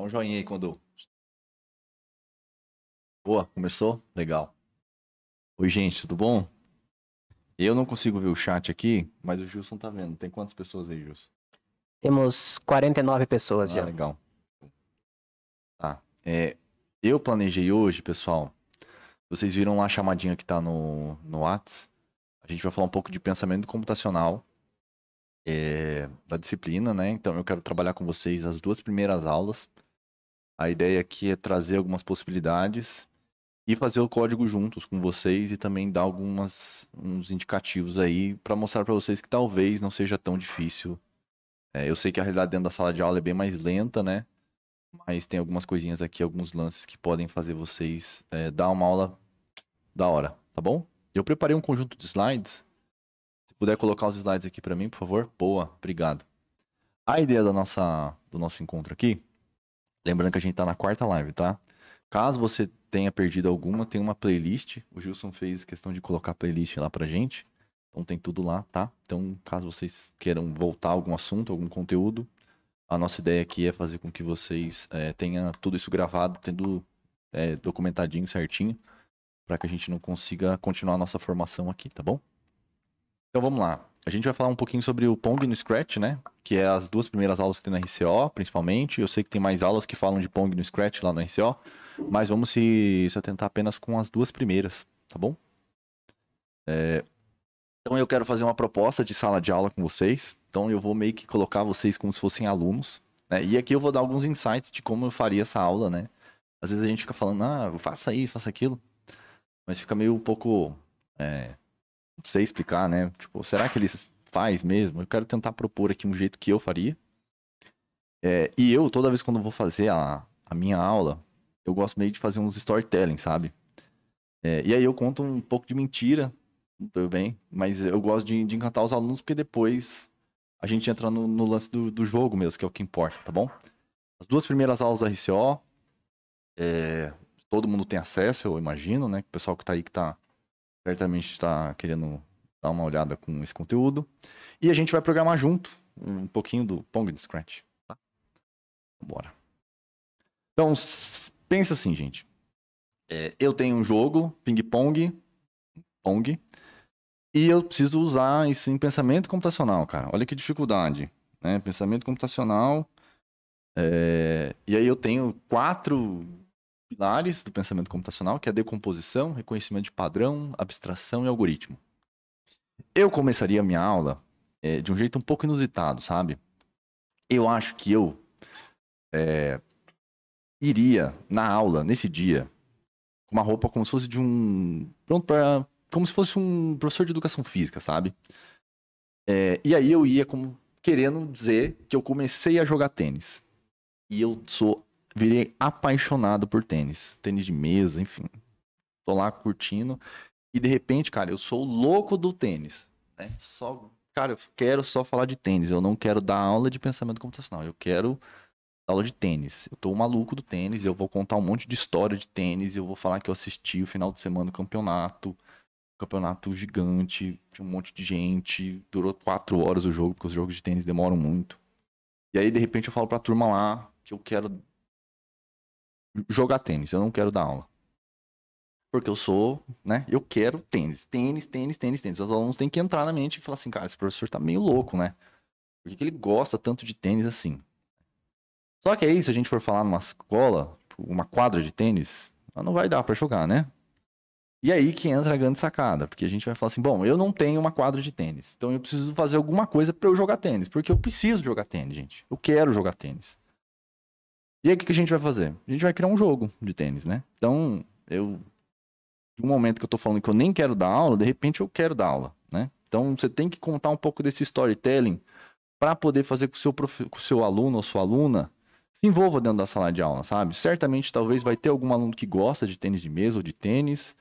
Dá um joinha aí quando. Boa, começou? Legal. Oi, gente, tudo bom? Eu não consigo ver o chat aqui, mas o Gilson tá vendo. Tem quantas pessoas aí, Gilson? Temos 49 pessoas ah, já. Legal. Tá. É, eu planejei hoje, pessoal. Vocês viram lá a chamadinha que tá no, no Whats. A gente vai falar um pouco de pensamento computacional. É, da disciplina, né? Então eu quero trabalhar com vocês as duas primeiras aulas. A ideia aqui é trazer algumas possibilidades e fazer o código juntos com vocês e também dar algumas uns indicativos aí para mostrar para vocês que talvez não seja tão difícil. É, eu sei que a realidade dentro da sala de aula é bem mais lenta, né? Mas tem algumas coisinhas aqui, alguns lances que podem fazer vocês é, dar uma aula da hora, tá bom? Eu preparei um conjunto de slides. Se puder colocar os slides aqui para mim, por favor. Boa, obrigado. A ideia da nossa, do nosso encontro aqui Lembrando que a gente tá na quarta live, tá? Caso você tenha perdido alguma, tem uma playlist. O Gilson fez questão de colocar a playlist lá pra gente. Então tem tudo lá, tá? Então, caso vocês queiram voltar a algum assunto, algum conteúdo, a nossa ideia aqui é fazer com que vocês é, eh, tenham tudo isso gravado, tendo é, documentadinho certinho, para que a gente não consiga continuar a nossa formação aqui, tá bom? Então vamos lá a gente vai falar um pouquinho sobre o Pong no Scratch, né? Que é as duas primeiras aulas que tem no RCO, principalmente. Eu sei que tem mais aulas que falam de Pong no Scratch lá no RCO, mas vamos se, se atentar apenas com as duas primeiras, tá bom? É... Então eu quero fazer uma proposta de sala de aula com vocês. Então eu vou meio que colocar vocês como se fossem alunos. Né? E aqui eu vou dar alguns insights de como eu faria essa aula, né? Às vezes a gente fica falando, ah, faça isso, faça aquilo. Mas fica meio um pouco. É sei explicar, né? Tipo, será que eles faz mesmo? Eu quero tentar propor aqui um jeito que eu faria. É, e eu, toda vez quando vou fazer a, a minha aula, eu gosto meio de fazer uns storytelling, sabe? É, e aí eu conto um pouco de mentira, tudo bem, mas eu gosto de, de encantar os alunos porque depois a gente entra no, no lance do, do, jogo mesmo, que é o que importa, tá bom? As duas primeiras aulas do RCO, é, todo mundo tem acesso, eu imagino, né? O pessoal que tá aí que tá certamente está querendo dar uma olhada com esse conteúdo. E a gente vai programar junto um pouquinho do Pong de Scratch. Tá? Bora. Então, pensa assim, gente. É, eu tenho um jogo, ping-pong, Pong, e eu preciso usar isso em pensamento computacional, cara. Olha que dificuldade. Né? Pensamento computacional. É... E aí eu tenho quatro pilares do pensamento computacional, que é a decomposição, reconhecimento de padrão, abstração e algoritmo. Eu começaria a minha aula é, de um jeito um pouco inusitado, sabe? Eu acho que eu é, iria na aula, nesse dia, com uma roupa como se fosse de um. Pronto para. Como se fosse um professor de educação física, sabe? É, e aí eu ia como querendo dizer que eu comecei a jogar tênis. E eu sou virei apaixonado por tênis. Tênis de mesa, enfim. Tô lá curtindo. E de repente, cara, eu sou louco do tênis. Né? Só, cara, eu quero só falar de tênis. Eu não quero dar aula de pensamento computacional. Eu quero aula de tênis. Eu tô maluco do tênis. Eu vou contar um monte de história de tênis. Eu vou falar que eu assisti o final de semana do campeonato. Campeonato gigante, tinha um monte de gente. Durou quatro horas o jogo, porque os jogos de tênis demoram muito. E aí, de repente, eu falo pra turma lá que eu quero jogar tênis, eu não quero dar aula. Porque eu sou, né? Eu quero tênis, tênis, tênis, tênis, tênis. Os alunos têm que entrar na mente e falar assim, cara, esse professor tá meio louco, né? Por que, que ele gosta tanto de tênis assim? Só que aí, se a gente for falar numa escola, uma quadra de tênis, ela não vai dar para jogar, né? E aí que entra a grande sacada, porque a gente vai falar assim: bom, eu não tenho uma quadra de tênis, então eu preciso fazer alguma coisa para eu jogar tênis, porque eu preciso jogar tênis, gente. Eu quero jogar tênis. E aí o que, a gente vai fazer? A gente vai criar um jogo de tênis, né? Então, eu. De um momento que eu tô falando que eu nem quero dar aula, de repente eu quero dar aula, né? Então você tem que contar um pouco desse storytelling para poder fazer com que o prof... seu aluno ou sua aluna se envolva dentro da sala de aula, sabe? Certamente talvez vai ter algum aluno que gosta de tênis de mesa ou de tênis,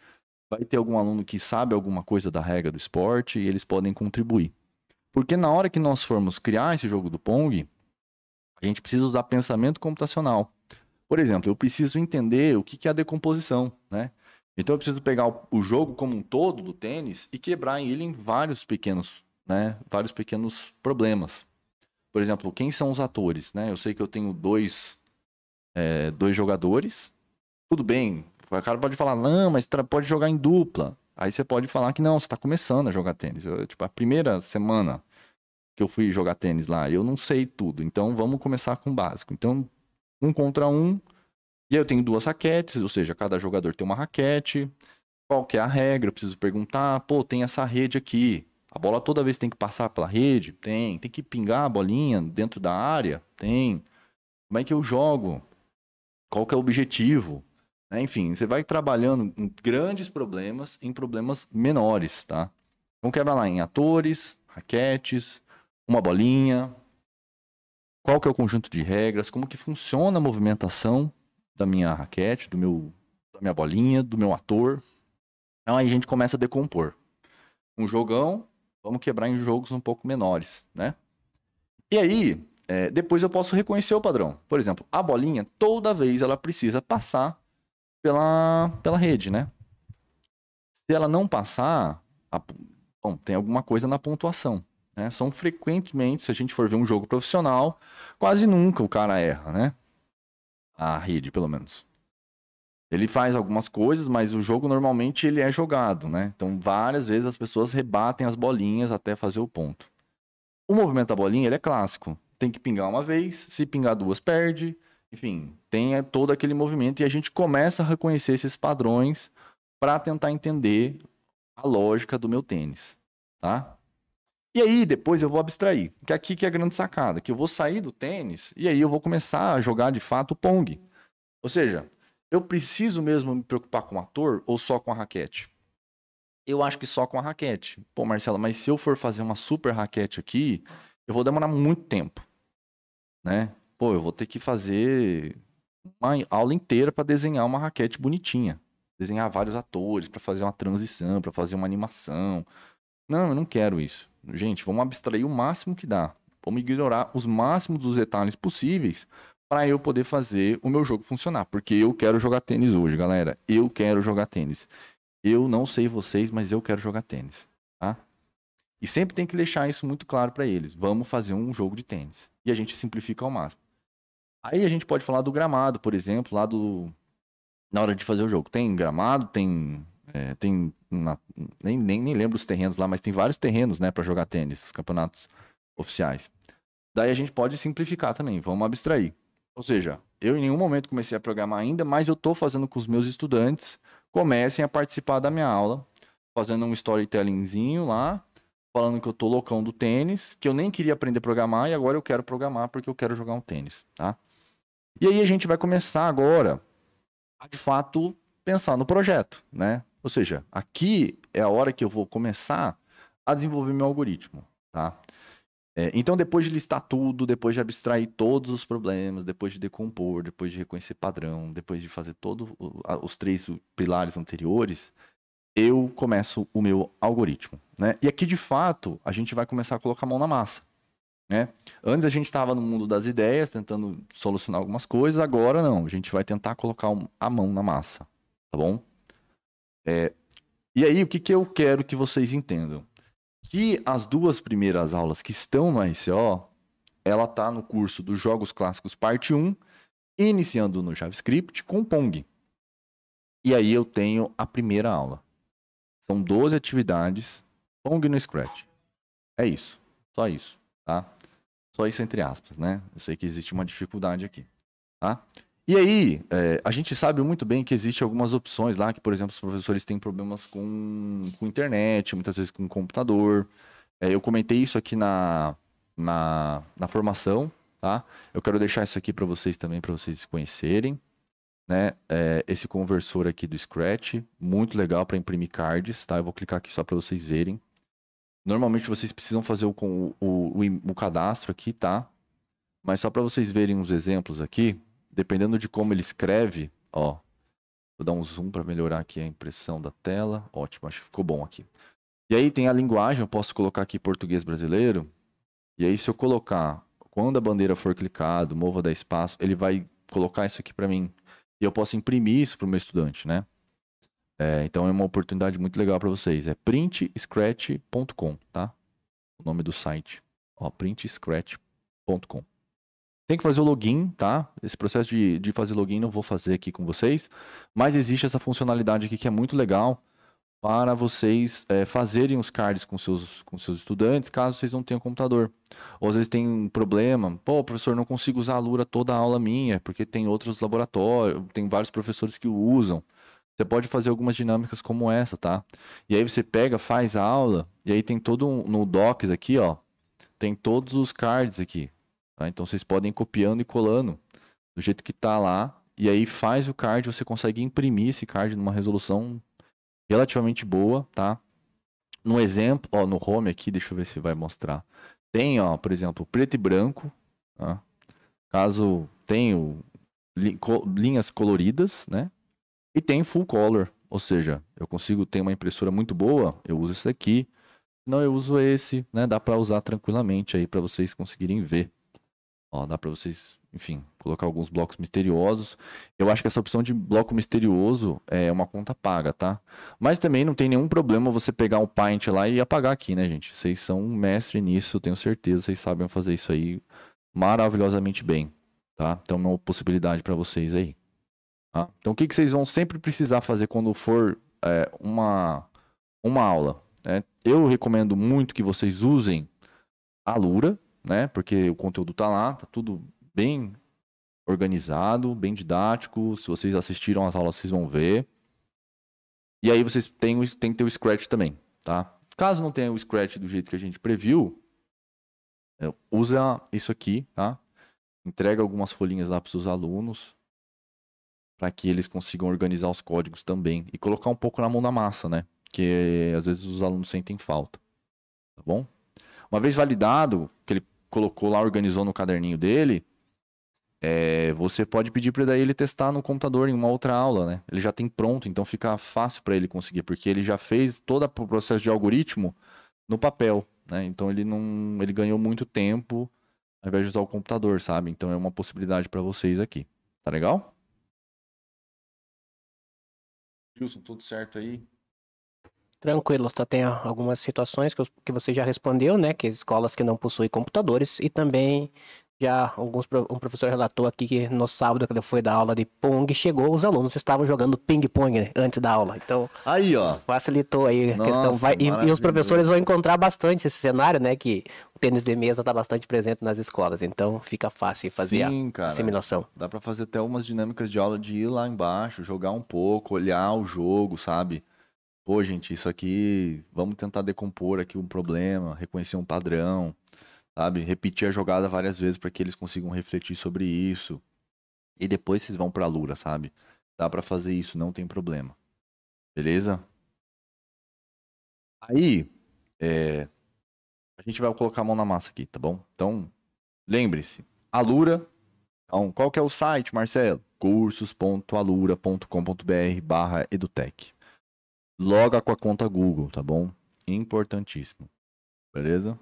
vai ter algum aluno que sabe alguma coisa da regra do esporte e eles podem contribuir. Porque na hora que nós formos criar esse jogo do Pong, a gente precisa usar pensamento computacional. Por exemplo, eu preciso entender o que é a decomposição, né? Então eu preciso pegar o jogo como um todo do tênis e quebrar ele em vários pequenos, né? Vários pequenos problemas. Por exemplo, quem são os atores, né? Eu sei que eu tenho dois, é, dois jogadores. Tudo bem, o cara pode falar, não, mas pode jogar em dupla. Aí você pode falar que não, você está começando a jogar tênis. Eu, tipo, a primeira semana que eu fui jogar tênis lá. Eu não sei tudo, então vamos começar com o básico. Então, um contra um. E aí eu tenho duas raquetes, ou seja, cada jogador tem uma raquete. Qual que é a regra? Eu preciso perguntar. Pô, tem essa rede aqui. A bola toda vez tem que passar pela rede? Tem. Tem que pingar a bolinha dentro da área? Tem. Como é que eu jogo? Qual que é o objetivo? Né, enfim, você vai trabalhando em grandes problemas em problemas menores, tá? Então quebra lá em atores, raquetes, uma bolinha? Qual que é o conjunto de regras? Como que funciona a movimentação da minha raquete, do meu, da minha bolinha, do meu ator? Então aí a gente começa a decompor. Um jogão, vamos quebrar em jogos um pouco menores, né? E aí, é, depois eu posso reconhecer o padrão. Por exemplo, a bolinha, toda vez ela precisa passar pela, pela rede, né? Se ela não passar, a, bom, tem alguma coisa na pontuação. Né? São frequentemente, se a gente for ver um jogo profissional, quase nunca o cara erra, né? A rede, pelo menos. Ele faz algumas coisas, mas o jogo normalmente ele é jogado, né? Então várias vezes as pessoas rebatem as bolinhas até fazer o ponto. O movimento da bolinha ele é clássico. Tem que pingar uma vez, se pingar duas perde. Enfim, tem é, todo aquele movimento e a gente começa a reconhecer esses padrões para tentar entender a lógica do meu tênis, tá? E aí depois eu vou abstrair, que é aqui que é a grande sacada, que eu vou sair do tênis e aí eu vou começar a jogar de fato o pong. Ou seja, eu preciso mesmo me preocupar com o ator ou só com a raquete? Eu acho que só com a raquete. Pô, Marcela, mas se eu for fazer uma super raquete aqui, eu vou demorar muito tempo, né? Pô, eu vou ter que fazer uma aula inteira para desenhar uma raquete bonitinha, desenhar vários atores para fazer uma transição, para fazer uma animação. Não, eu não quero isso gente, vamos abstrair o máximo que dá. Vamos ignorar os máximos dos detalhes possíveis para eu poder fazer o meu jogo funcionar. Porque eu quero jogar tênis hoje, galera. Eu quero jogar tênis. Eu não sei vocês, mas eu quero jogar tênis. Tá? E sempre tem que deixar isso muito claro para eles. Vamos fazer um jogo de tênis. E a gente simplifica ao máximo. Aí a gente pode falar do gramado, por exemplo, lá do. Na hora de fazer o jogo. Tem gramado, tem é, tem uma, nem, nem, nem lembro os terrenos lá, mas tem vários terrenos, né, para jogar tênis, os campeonatos oficiais. Daí a gente pode simplificar também, vamos abstrair. Ou seja, eu em nenhum momento comecei a programar ainda, mas eu estou fazendo com os meus estudantes comecem a participar da minha aula, fazendo um storytellingzinho lá, falando que eu tô loucão do tênis, que eu nem queria aprender a programar e agora eu quero programar porque eu quero jogar um tênis, tá? E aí a gente vai começar agora a de fato pensar no projeto, né? Ou seja, aqui é a hora que eu vou começar a desenvolver meu algoritmo, tá? É, então, depois de listar tudo, depois de abstrair todos os problemas, depois de decompor, depois de reconhecer padrão, depois de fazer todos os três pilares anteriores, eu começo o meu algoritmo, né? E aqui, de fato, a gente vai começar a colocar a mão na massa, né? Antes a gente estava no mundo das ideias, tentando solucionar algumas coisas, agora não. A gente vai tentar colocar a mão na massa, tá bom? É, e aí, o que, que eu quero que vocês entendam? Que as duas primeiras aulas que estão no RCO, ela tá no curso dos Jogos Clássicos Parte 1, iniciando no JavaScript com Pong. E aí eu tenho a primeira aula. São 12 atividades, Pong no Scratch. É isso, só isso, tá? Só isso entre aspas, né? Eu sei que existe uma dificuldade aqui, tá? E aí, é, a gente sabe muito bem que existe algumas opções lá, que, por exemplo, os professores têm problemas com, com internet, muitas vezes com computador. É, eu comentei isso aqui na, na, na, formação, tá? Eu quero deixar isso aqui para vocês também, para vocês conhecerem. Né? É, esse conversor aqui do Scratch, muito legal para imprimir cards, tá? Eu vou clicar aqui só para vocês verem. Normalmente vocês precisam fazer o, o, o, o cadastro aqui, tá? Mas só para vocês verem uns exemplos aqui, dependendo de como ele escreve, ó, vou dar um zoom para melhorar aqui a impressão da tela. Ótimo, acho que ficou bom aqui. E aí tem a linguagem, eu posso colocar aqui português brasileiro. E aí se eu colocar, quando a bandeira for clicado, mova da espaço, ele vai colocar isso aqui para mim. E eu posso imprimir isso para o meu estudante, né? É, então é uma oportunidade muito legal para vocês. É printscratch.com, tá? O nome do site. Ó, printscratch.com. Tem que fazer o login, tá? Esse processo de, de fazer login não vou fazer aqui com vocês, mas existe essa funcionalidade aqui que é muito legal para vocês é, fazerem os cards com seus, com seus estudantes, caso vocês não tenham computador. Ou às vezes tem um problema, pô, professor, não consigo usar a Lura toda a aula minha, porque tem outros laboratórios, tem vários professores que o usam. Você pode fazer algumas dinâmicas como essa, tá? E aí você pega, faz a aula, e aí tem todo um, no Docs aqui, ó, tem todos os cards aqui. Tá? Então vocês podem ir copiando e colando do jeito que está lá. E aí faz o card, você consegue imprimir esse card numa resolução relativamente boa, tá? No exemplo, ó, no home aqui, deixa eu ver se vai mostrar. Tem, ó, por exemplo, preto e branco, tá? Caso tenha linhas coloridas, né? E tem full color, ou seja, eu consigo ter uma impressora muito boa, eu uso esse aqui. Não, eu uso esse, né? Dá para usar tranquilamente aí para vocês conseguirem ver. Ó, dá para vocês, enfim, colocar alguns blocos misteriosos. Eu acho que essa opção de bloco misterioso é uma conta paga, tá? Mas também não tem nenhum problema você pegar um Paint lá e apagar aqui, né, gente? Vocês são um mestre nisso, tenho certeza. Vocês sabem fazer isso aí maravilhosamente bem, tá? Então, uma possibilidade para vocês aí. Tá? Então, o que, que vocês vão sempre precisar fazer quando for é, uma, uma aula? Né? Eu recomendo muito que vocês usem a Lura, né? Porque o conteúdo tá lá, tá tudo bem organizado, bem didático. Se vocês assistiram as aulas, vocês vão ver. E aí vocês têm, têm que ter o Scratch também, tá? Caso não tenha o Scratch do jeito que a gente previu, é, usa isso aqui, tá? Entrega algumas folhinhas lá para os seus alunos, para que eles consigam organizar os códigos também e colocar um pouco na mão da massa, né? Que às vezes os alunos sentem falta, tá bom? Uma vez validado, que ele colocou lá, organizou no caderninho dele, é, você pode pedir para ele testar no computador em uma outra aula, né? Ele já tem pronto, então fica fácil para ele conseguir, porque ele já fez todo o processo de algoritmo no papel, né? Então ele não, ele ganhou muito tempo ao invés de usar o computador, sabe? Então é uma possibilidade para vocês aqui. Tá legal? Wilson, tudo certo aí? Tranquilo, só tem algumas situações que, eu, que você já respondeu, né? Que escolas que não possuem computadores e também já alguns um professor relatou aqui que no sábado quando ele foi da aula de pong chegou os alunos estavam jogando ping pong né, antes da aula então aí ó facilitou aí a questão Vai, e, e, os professores vão encontrar bastante esse cenário né que o tênis de mesa está bastante presente nas escolas então fica fácil fazer Sim, a cara, dá para fazer até umas dinâmicas de aula de ir lá embaixo jogar um pouco olhar o jogo sabe pô, gente, isso aqui, vamos tentar decompor aqui um problema, reconhecer um padrão, sabe? Repetir a jogada várias vezes para que eles consigam refletir sobre isso. E depois vocês vão para a Lura, sabe? Dá para fazer isso, não tem problema. Beleza? Aí, é... a gente vai colocar a mão na massa aqui, tá bom? Então, lembre-se, Alura. Então, qual que é o site, Marcelo? cursos.alura.com.br barra edutech loga com a conta Google, tá bom? Importantíssimo. Beleza?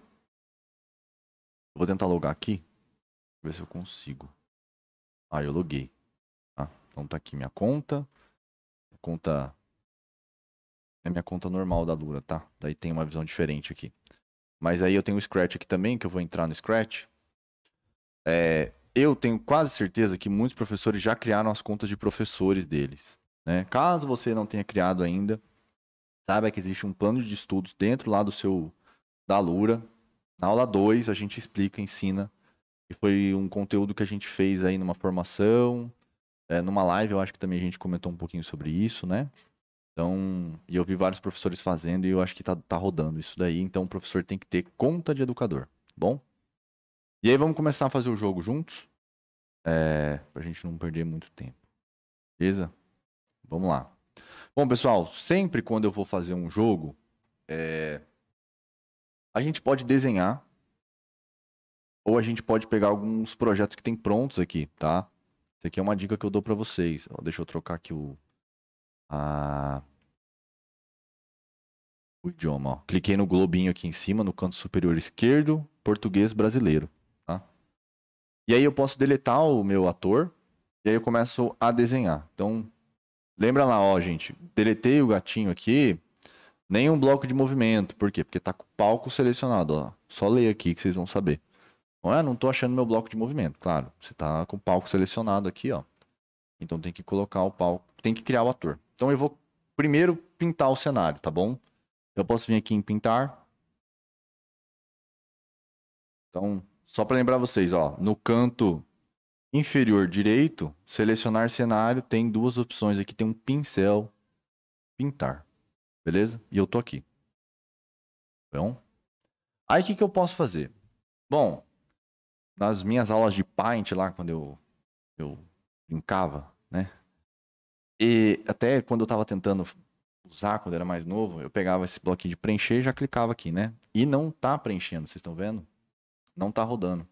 vou tentar logar aqui. Ver se eu consigo. Ah, eu loguei. Tá? Então tá aqui minha conta. conta. É minha conta normal da Lura, tá? Daí tem uma visão diferente aqui. Mas aí eu tenho o Scratch aqui também, que eu vou entrar no Scratch. É, eu tenho quase certeza que muitos professores já criaram as contas de professores deles. Né? Caso você não tenha criado ainda, Saiba é que existe um plano de estudos dentro lá do seu da Lura. Na aula 2 a gente explica, ensina. E foi um conteúdo que a gente fez aí numa formação, é, numa live, eu acho que também a gente comentou um pouquinho sobre isso, né? Então, e eu vi vários professores fazendo e eu acho que tá, tá rodando isso daí. Então, o professor tem que ter conta de educador, tá bom? E aí, vamos começar a fazer o jogo juntos? É, pra gente não perder muito tempo. Beleza? Vamos lá. Bom, pessoal, sempre quando eu vou fazer um jogo, é... a gente pode desenhar ou a gente pode pegar alguns projetos que tem prontos aqui, tá? Isso aqui é uma dica que eu dou para vocês. Ó, deixa eu trocar aqui o a... o idioma. Ó. Cliquei no globinho aqui em cima, no canto superior esquerdo, português brasileiro, tá? E aí eu posso deletar o meu ator e aí eu começo a desenhar. Então Lembra lá, ó, gente, deletei o gatinho aqui, nenhum bloco de movimento. Por quê? Porque tá com o palco selecionado, ó. Só leia aqui que vocês vão saber. Não é? Não tô achando meu bloco de movimento, claro. Você tá com o palco selecionado aqui, ó. Então tem que colocar o palco, tem que criar o ator. Então eu vou primeiro pintar o cenário, tá bom? Eu posso vir aqui em pintar. Então, só para lembrar vocês, ó, no canto Inferior direito, selecionar cenário, tem duas opções aqui, tem um pincel, pintar, beleza? E eu tô aqui. Então, aí o que, que eu posso fazer? Bom, nas minhas aulas de Paint lá, quando eu, eu brincava, né? E até quando eu tava tentando usar, quando eu era mais novo, eu pegava esse bloquinho de preencher e já clicava aqui, né? E não tá preenchendo, vocês estão vendo? Não tá rodando.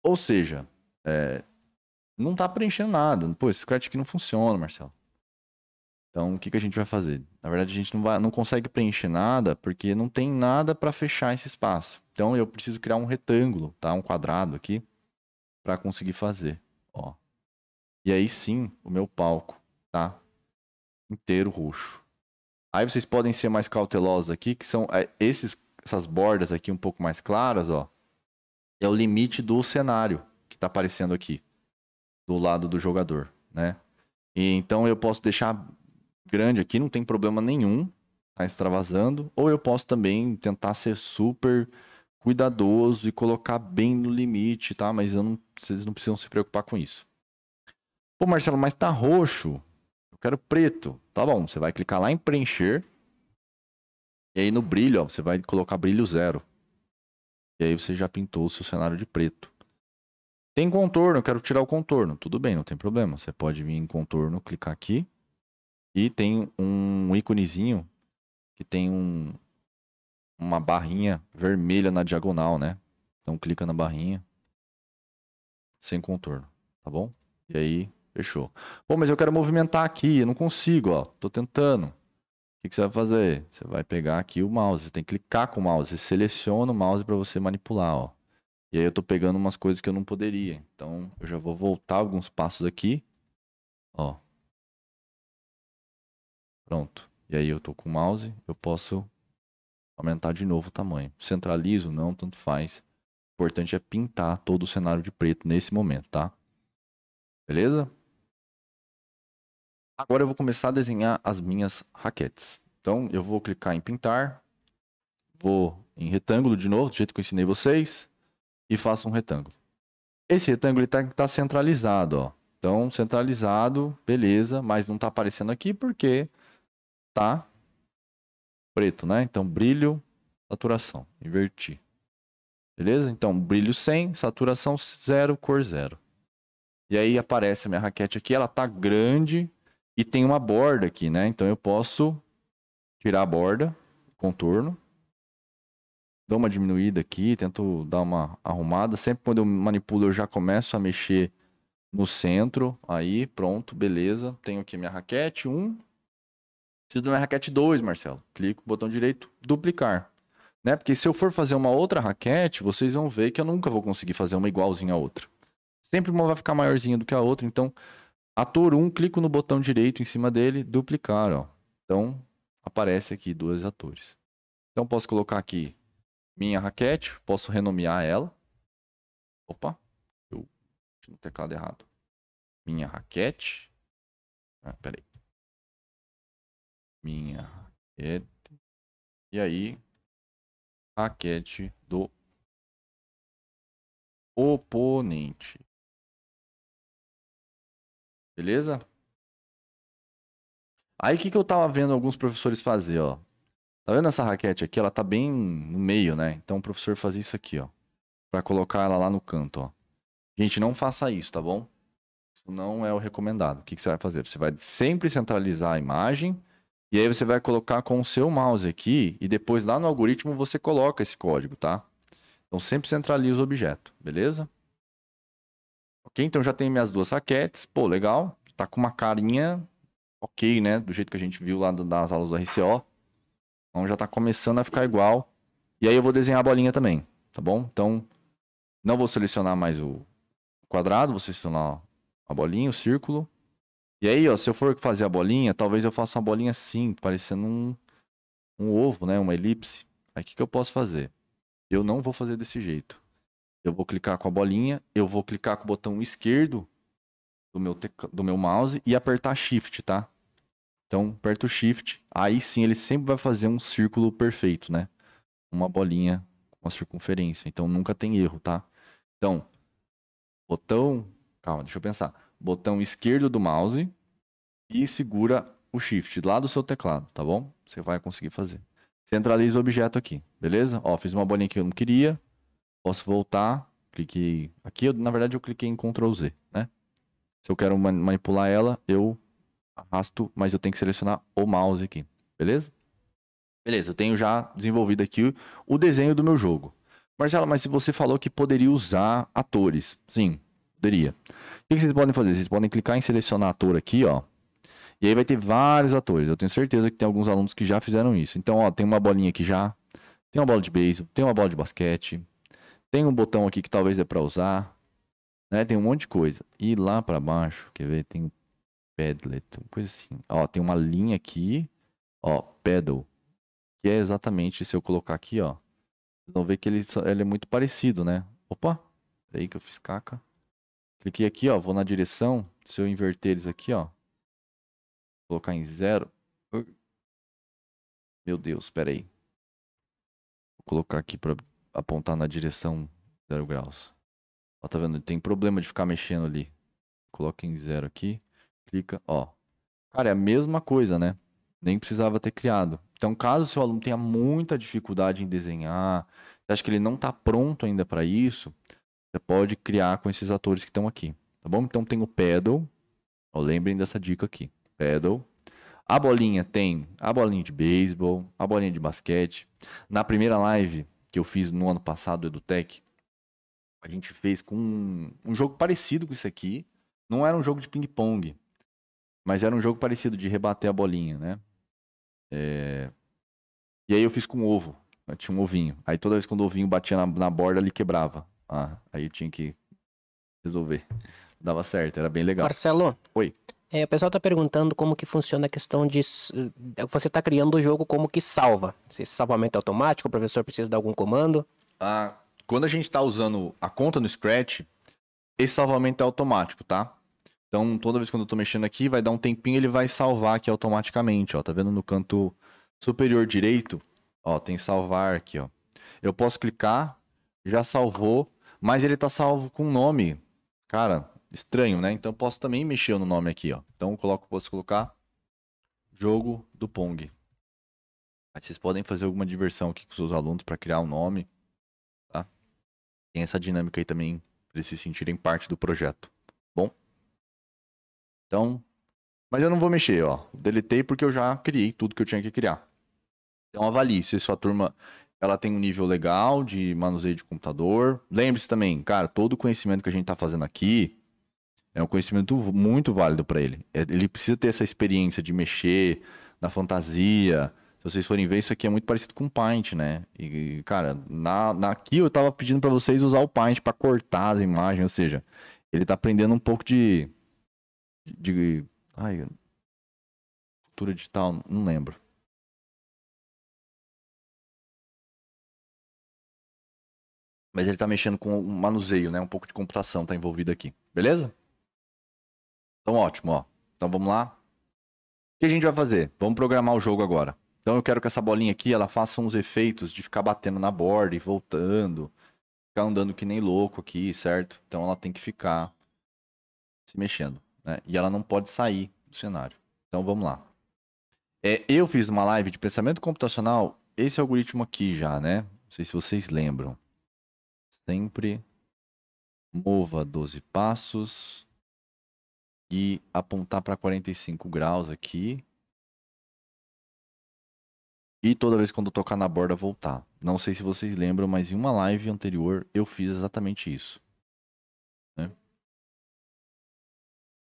Ou seja, é, não tá preenchendo nada. Pô, esse scratch aqui não funciona, Marcelo. Então, o que, que a gente vai fazer? Na verdade, a gente não, vai, não consegue preencher nada porque não tem nada para fechar esse espaço. Então, eu preciso criar um retângulo, tá? Um quadrado aqui para conseguir fazer, ó. E aí sim, o meu palco, tá? Inteiro roxo. Aí vocês podem ser mais cautelosos aqui, que são é, esses, essas bordas aqui um pouco mais claras, ó. É o limite do cenário que está aparecendo aqui do lado do jogador, né? E então eu posso deixar grande aqui, não tem problema nenhum, tá extravasando, ou eu posso também tentar ser super cuidadoso e colocar bem no limite, tá? Mas não, vocês não precisam se preocupar com isso. Pô, Marcelo, mas tá roxo. Eu quero preto. Tá bom, você vai clicar lá em preencher. E aí no brilho, ó, você vai colocar brilho zero. E aí você já pintou o seu cenário de preto. Tem contorno, eu quero tirar o contorno. Tudo bem, não tem problema. Você pode vir em contorno, clicar aqui. E tem um íconezinho que tem um, uma barrinha vermelha na diagonal, né? Então clica na barrinha. Sem contorno, tá bom? E aí, fechou. Bom, mas eu quero movimentar aqui, eu não consigo, ó. Tô tentando. O que, que você vai fazer? Você vai pegar aqui o mouse. Você tem que clicar com o mouse. Seleciona o mouse para você manipular, ó. E aí eu tô pegando umas coisas que eu não poderia. Então eu já vou voltar alguns passos aqui. Ó. Pronto. E aí eu tô com o mouse, eu posso aumentar de novo o tamanho. Centralizo? Não, tanto faz. O importante é pintar todo o cenário de preto nesse momento, tá? Beleza? Agora eu vou começar a desenhar as minhas raquetes. Então eu vou clicar em pintar, vou em retângulo de novo, do jeito que eu ensinei vocês e faça um retângulo. Esse retângulo está tá centralizado, ó. Então, centralizado, beleza, mas não está aparecendo aqui porque tá preto, né? Então, brilho, saturação, inverti. Beleza? Então, brilho 100, saturação 0, cor 0. E aí aparece a minha raquete aqui, ela está grande e tem uma borda aqui, né? Então, eu posso tirar a borda, contorno, dou uma diminuída aqui, tento dar uma arrumada. Sempre quando eu manipulo, eu já começo a mexer no centro. Aí, pronto, beleza. Tenho aqui minha raquete 1. Um. Preciso da minha raquete 2, Marcelo. Clico, botão direito, duplicar. Né? Porque se eu for fazer uma outra raquete, vocês vão ver que eu nunca vou conseguir fazer uma igualzinha a outra. Sempre uma vai ficar maiorzinha do que a outra, então... Ator 1, clico no botão direito em cima dele, duplicar, ó. Então, aparece aqui dois atores. Então, posso colocar aqui minha raquete, posso renomear ela. Opa, eu tinha o teclado errado. Minha raquete. Ah, peraí. Minha raquete. E aí, raquete do oponente. Beleza? Aí o que, que eu tava vendo alguns professores fazer, ó. Tá vendo essa raquete aqui? Ela tá bem no meio, né? Então o professor faz isso aqui, ó. Pra colocar ela lá no canto, ó. Gente, não faça isso, tá bom? Isso não é o recomendado. O que, que você vai fazer? Você vai sempre centralizar a imagem. E aí você vai colocar com o seu mouse aqui e depois lá no algoritmo você coloca esse código, tá? Então sempre centraliza o objeto, beleza? Ok, então já tem minhas duas raquetes. Pô, legal. Tá com uma carinha ok, né? Do jeito que a gente viu lá nas aulas do RCO. Então já tá começando a ficar igual. E aí eu vou desenhar a bolinha também, tá bom? Então não vou selecionar mais o quadrado, vou selecionar a bolinha, o círculo. E aí, ó, se eu for fazer a bolinha, talvez eu faça uma bolinha assim, parecendo um, um ovo, né? Uma elipse. Aí o que, que eu posso fazer? Eu não vou fazer desse jeito. Eu vou clicar com a bolinha, eu vou clicar com o botão esquerdo do meu, do meu mouse e apertar Shift, tá? Então, aperta o Shift, aí sim ele sempre vai fazer um círculo perfeito, né? Uma bolinha com a circunferência. Então, nunca tem erro, tá? Então, botão... Calma, deixa eu pensar. Botão esquerdo do mouse e segura o Shift lá do seu teclado, tá bom? Você vai conseguir fazer. Centraliza o objeto aqui, beleza? Ó, fiz uma bolinha que eu não queria. Posso voltar. Cliquei aqui. na verdade, eu cliquei em Ctrl Z, né? Se eu quero manipular ela, eu arrasto, mas eu tenho que selecionar o mouse aqui, beleza? Beleza, eu tenho já desenvolvido aqui o desenho do meu jogo. Marcelo, mas você falou que poderia usar atores. Sim, poderia. O que vocês podem fazer? Vocês podem clicar em selecionar ator aqui, ó. E aí vai ter vários atores. Eu tenho certeza que tem alguns alunos que já fizeram isso. Então, ó, tem uma bolinha aqui já. Tem uma bola de beisebol, tem uma bola de basquete. Tem um botão aqui que talvez é para usar. Né? Tem um monte de coisa. E lá para baixo, quer ver? Tem Padlet, uma coisa assim. Ó, tem uma linha aqui, ó, pedal, Que é exatamente, se eu colocar aqui, ó. Vocês vão ver que ele, ele é muito parecido, né? Opa, peraí que eu fiz caca. Cliquei aqui, ó, vou na direção. Se eu inverter eles aqui, ó. Colocar em zero. Meu Deus, peraí. Vou colocar aqui pra apontar na direção zero graus. Ó, tá vendo? Tem problema de ficar mexendo ali. Coloca em zero aqui clica, ó. Cara, é a mesma coisa, né? Nem precisava ter criado. Então, caso o seu aluno tenha muita dificuldade em desenhar, você acha que ele não está pronto ainda para isso, você pode criar com esses atores que estão aqui, tá bom? Então, tem o pedal, ó, lembrem dessa dica aqui, pedal. A bolinha tem a bolinha de beisebol, a bolinha de basquete. Na primeira live que eu fiz no ano passado, EduTech, a gente fez com um, um jogo parecido com isso aqui. Não era um jogo de ping-pong, mas era um jogo parecido de rebater a bolinha, né? É... E aí eu fiz com ovo. Eu né? tinha um ovinho. Aí toda vez que o ovinho batia na, na borda, ele quebrava. Ah, aí eu tinha que resolver. Dava certo, era bem legal. Marcelo. Oi. É, o pessoal está perguntando como que funciona a questão de eh, você estar tá criando o jogo como que salva. Se esse salvamento é automático, o professor precisa dar algum comando. Ah, quando a gente está usando a conta no Scratch, esse salvamento é automático, tá? Então, toda vez que eu tô mexendo aqui, vai dar um tempinho, ele vai salvar aqui automaticamente, ó. Tá vendo no canto superior direito? Ó, tem salvar aqui, ó. Eu posso clicar, já salvou, mas ele tá salvo com nome. Cara, estranho, né? Então, posso também mexer no nome aqui, ó. Então, eu coloco, posso colocar jogo do Pong. Aí vocês podem fazer alguma diversão aqui com seus alunos para criar um nome, tá? Tem essa dinâmica aí também, para eles se sentirem parte do projeto. Então, mas eu não vou mexer, ó. Deletei porque eu já criei tudo que eu tinha que criar. Então avalie se sua turma ela tem um nível legal de manuseio de computador. Lembre-se também, cara, todo o conhecimento que a gente está fazendo aqui é um conhecimento muito válido para ele. É, ele precisa ter essa experiência de mexer na fantasia. Se vocês forem ver, isso aqui é muito parecido com o Paint, né? E, cara, na, na aqui eu estava pedindo para vocês usar o Paint para cortar as imagens, ou seja, ele está aprendendo um pouco de de ai, cultura digital, não lembro. Mas ele está mexendo com um manuseio, né? Um pouco de computação está envolvido aqui. Beleza? Então ótimo, ó. Então vamos lá. O que a gente vai fazer? Vamos programar o jogo agora. Então eu quero que essa bolinha aqui, ela faça uns efeitos de ficar batendo na borda e voltando. Ficar andando que nem louco aqui, certo? Então ela tem que ficar se mexendo. Né? E ela não pode sair do cenário. Então vamos lá. É, eu fiz uma live de pensamento computacional, esse algoritmo aqui já, né? Não sei se vocês lembram. Sempre mova 12 passos e apontar para 45 graus aqui. E toda vez quando tocar na borda, voltar. Não sei se vocês lembram, mas em uma live anterior eu fiz exatamente isso.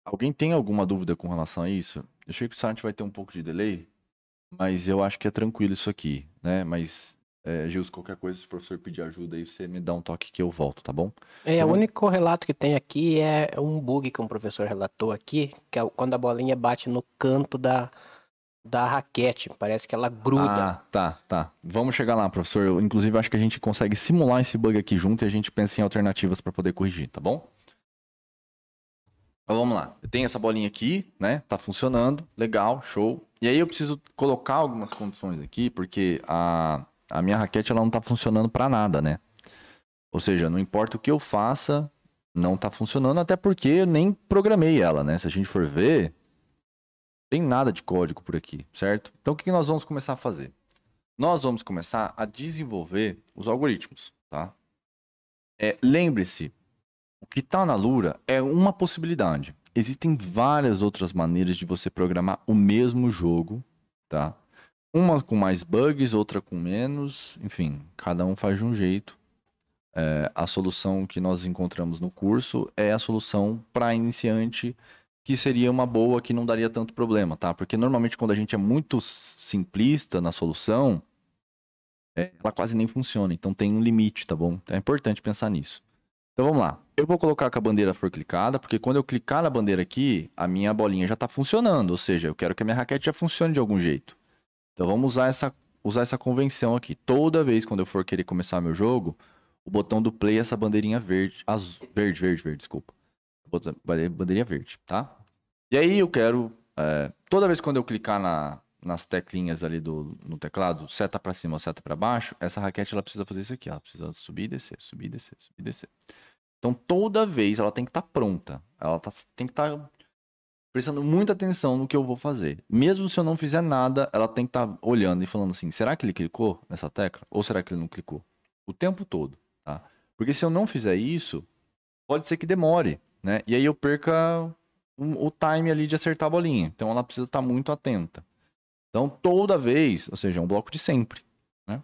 Alguém tem alguma dúvida com relação a isso? Eu sei que o site vai ter um pouco de delay, mas eu acho que é tranquilo isso aqui, né? Mas, é, Gils, qualquer coisa, se o professor pedir ajuda aí, você me dá um toque que eu volto, tá bom? É, então... o único relato que tem aqui é um bug que um professor relatou aqui, que é quando a bolinha bate no canto da, da raquete. Parece que ela gruda. Ah, tá, tá. Vamos chegar lá, professor. Eu, inclusive, acho que a gente consegue simular esse bug aqui junto e a gente pensa em alternativas para poder corrigir, tá bom? Mas vamos lá, eu tenho essa bolinha aqui, né? Tá funcionando, legal, show. E aí eu preciso colocar algumas condições aqui, porque a, a minha raquete ela não tá funcionando para nada, né? Ou seja, não importa o que eu faça, não tá funcionando, até porque eu nem programei ela, né? Se a gente for ver, tem nada de código por aqui, certo? Então o que nós vamos começar a fazer? Nós vamos começar a desenvolver os algoritmos, tá? É, Lembre-se, o que está na Lura é uma possibilidade. Existem várias outras maneiras de você programar o mesmo jogo, tá? Uma com mais bugs, outra com menos, enfim, cada um faz de um jeito. É, a solução que nós encontramos no curso é a solução para iniciante, que seria uma boa que não daria tanto problema, tá? Porque normalmente quando a gente é muito simplista na solução, é, ela quase nem funciona. Então tem um limite, tá bom? Então é importante pensar nisso. Então vamos lá. Eu vou colocar que a bandeira for clicada, porque quando eu clicar na bandeira aqui, a minha bolinha já está funcionando. Ou seja, eu quero que a minha raquete já funcione de algum jeito. Então vamos usar essa, usar essa convenção aqui. Toda vez quando eu for querer começar meu jogo, o botão do play é essa bandeirinha verde. Azul, verde, verde, verde, desculpa. Bandeirinha é verde, tá? E aí eu quero. É, toda vez quando eu clicar na, nas teclinhas ali do, no teclado, seta para cima, seta para baixo, essa raquete ela precisa fazer isso aqui, ela precisa subir e descer, subir e descer, subir e descer. Então toda vez ela tem que estar tá pronta, ela tá, tem que estar tá prestando muita atenção no que eu vou fazer. Mesmo se eu não fizer nada, ela tem que estar tá olhando e falando assim, será que ele clicou nessa tecla? Ou será que ele não clicou? O tempo todo, tá? Porque se eu não fizer isso, pode ser que demore, né? E aí eu perca o time ali de acertar a bolinha. Então ela precisa estar tá muito atenta. Então, toda vez, ou seja, é um bloco de sempre. Né?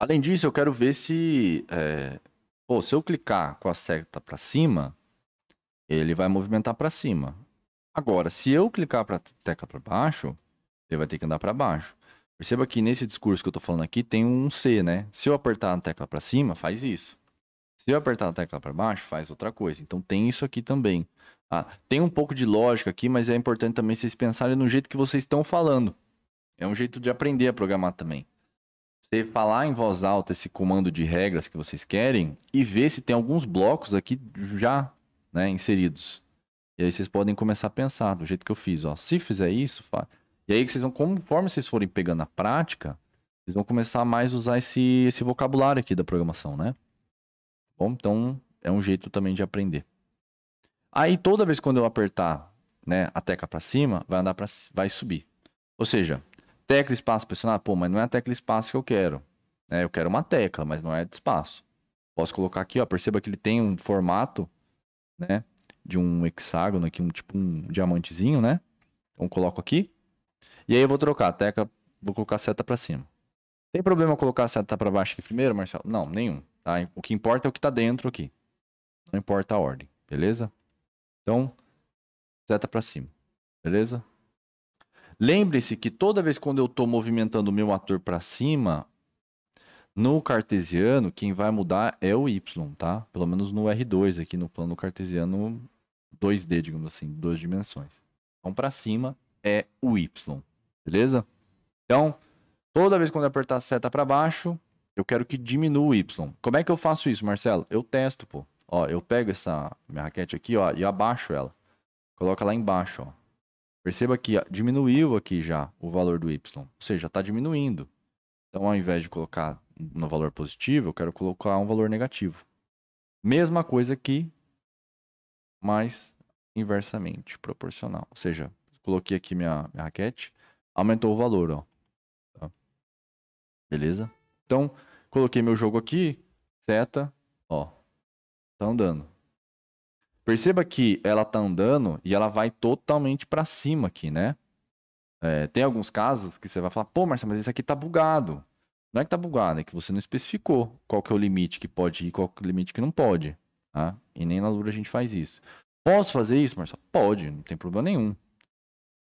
Além disso, eu quero ver se. É... Pô, se eu clicar com a seta para cima, ele vai movimentar para cima. Agora, se eu clicar para tecla para baixo, ele vai ter que andar para baixo. Perceba que nesse discurso que eu estou falando aqui tem um C, né? Se eu apertar a tecla para cima, faz isso. Se eu apertar a tecla para baixo, faz outra coisa. Então tem isso aqui também. Ah, tem um pouco de lógica aqui, mas é importante também vocês pensarem no jeito que vocês estão falando. É um jeito de aprender a programar também. Você falar em voz alta esse comando de regras que vocês querem e ver se tem alguns blocos aqui já né, inseridos. E aí vocês podem começar a pensar do jeito que eu fiz. Ó. Se fizer isso, faz. E aí vocês vão, conforme vocês forem pegando a prática, vocês vão começar a mais usar esse, esse vocabulário aqui da programação, né? Bom, então é um jeito também de aprender. Aí toda vez quando eu apertar né, a tecla para cima, vai andar para vai subir. Ou seja, tecla espaço pressionar, pô, mas não é a tecla espaço que eu quero. Né? Eu quero uma tecla, mas não é de espaço. Posso colocar aqui, ó, perceba que ele tem um formato, né, de um hexágono aqui, um tipo um diamantezinho, né? Então coloco aqui. E aí eu vou trocar a tecla, vou colocar a seta para cima. Tem problema colocar a seta para baixo aqui primeiro, Marcelo? Não, nenhum, tá? O que importa é o que tá dentro aqui. Não importa a ordem, beleza? Então, seta para cima. Beleza? Lembre-se que toda vez quando eu estou movimentando o meu ator para cima, no cartesiano, quem vai mudar é o Y, tá? Pelo menos no R2, aqui no plano cartesiano 2D, digamos assim, duas dimensões. Então, para cima é o Y, beleza? Então, toda vez quando eu apertar a seta para baixo, eu quero que diminua o Y. Como é que eu faço isso, Marcelo? Eu testo, pô. Ó, eu pego essa minha raquete aqui, ó, e abaixo ela. Coloca lá embaixo, ó. Perceba que diminuiu aqui já o valor do Y. Ou seja, está diminuindo. Então, ao invés de colocar no valor positivo, eu quero colocar um valor negativo. Mesma coisa aqui, mas inversamente proporcional. Ou seja, coloquei aqui minha, minha raquete, aumentou o valor, ó. Tá? Beleza? Então, coloquei meu jogo aqui, seta, ó, Tá andando. Perceba que ela tá andando e ela vai totalmente para cima aqui, né? É, tem alguns casos que você vai falar, pô, Marcelo, mas esse aqui tá bugado. Não é que tá bugado, é que você não especificou qual que é o limite que pode ir e qual que é o limite que não pode. Tá? E nem na Lura a gente faz isso. Posso fazer isso, Marcelo? Pode, não tem problema nenhum.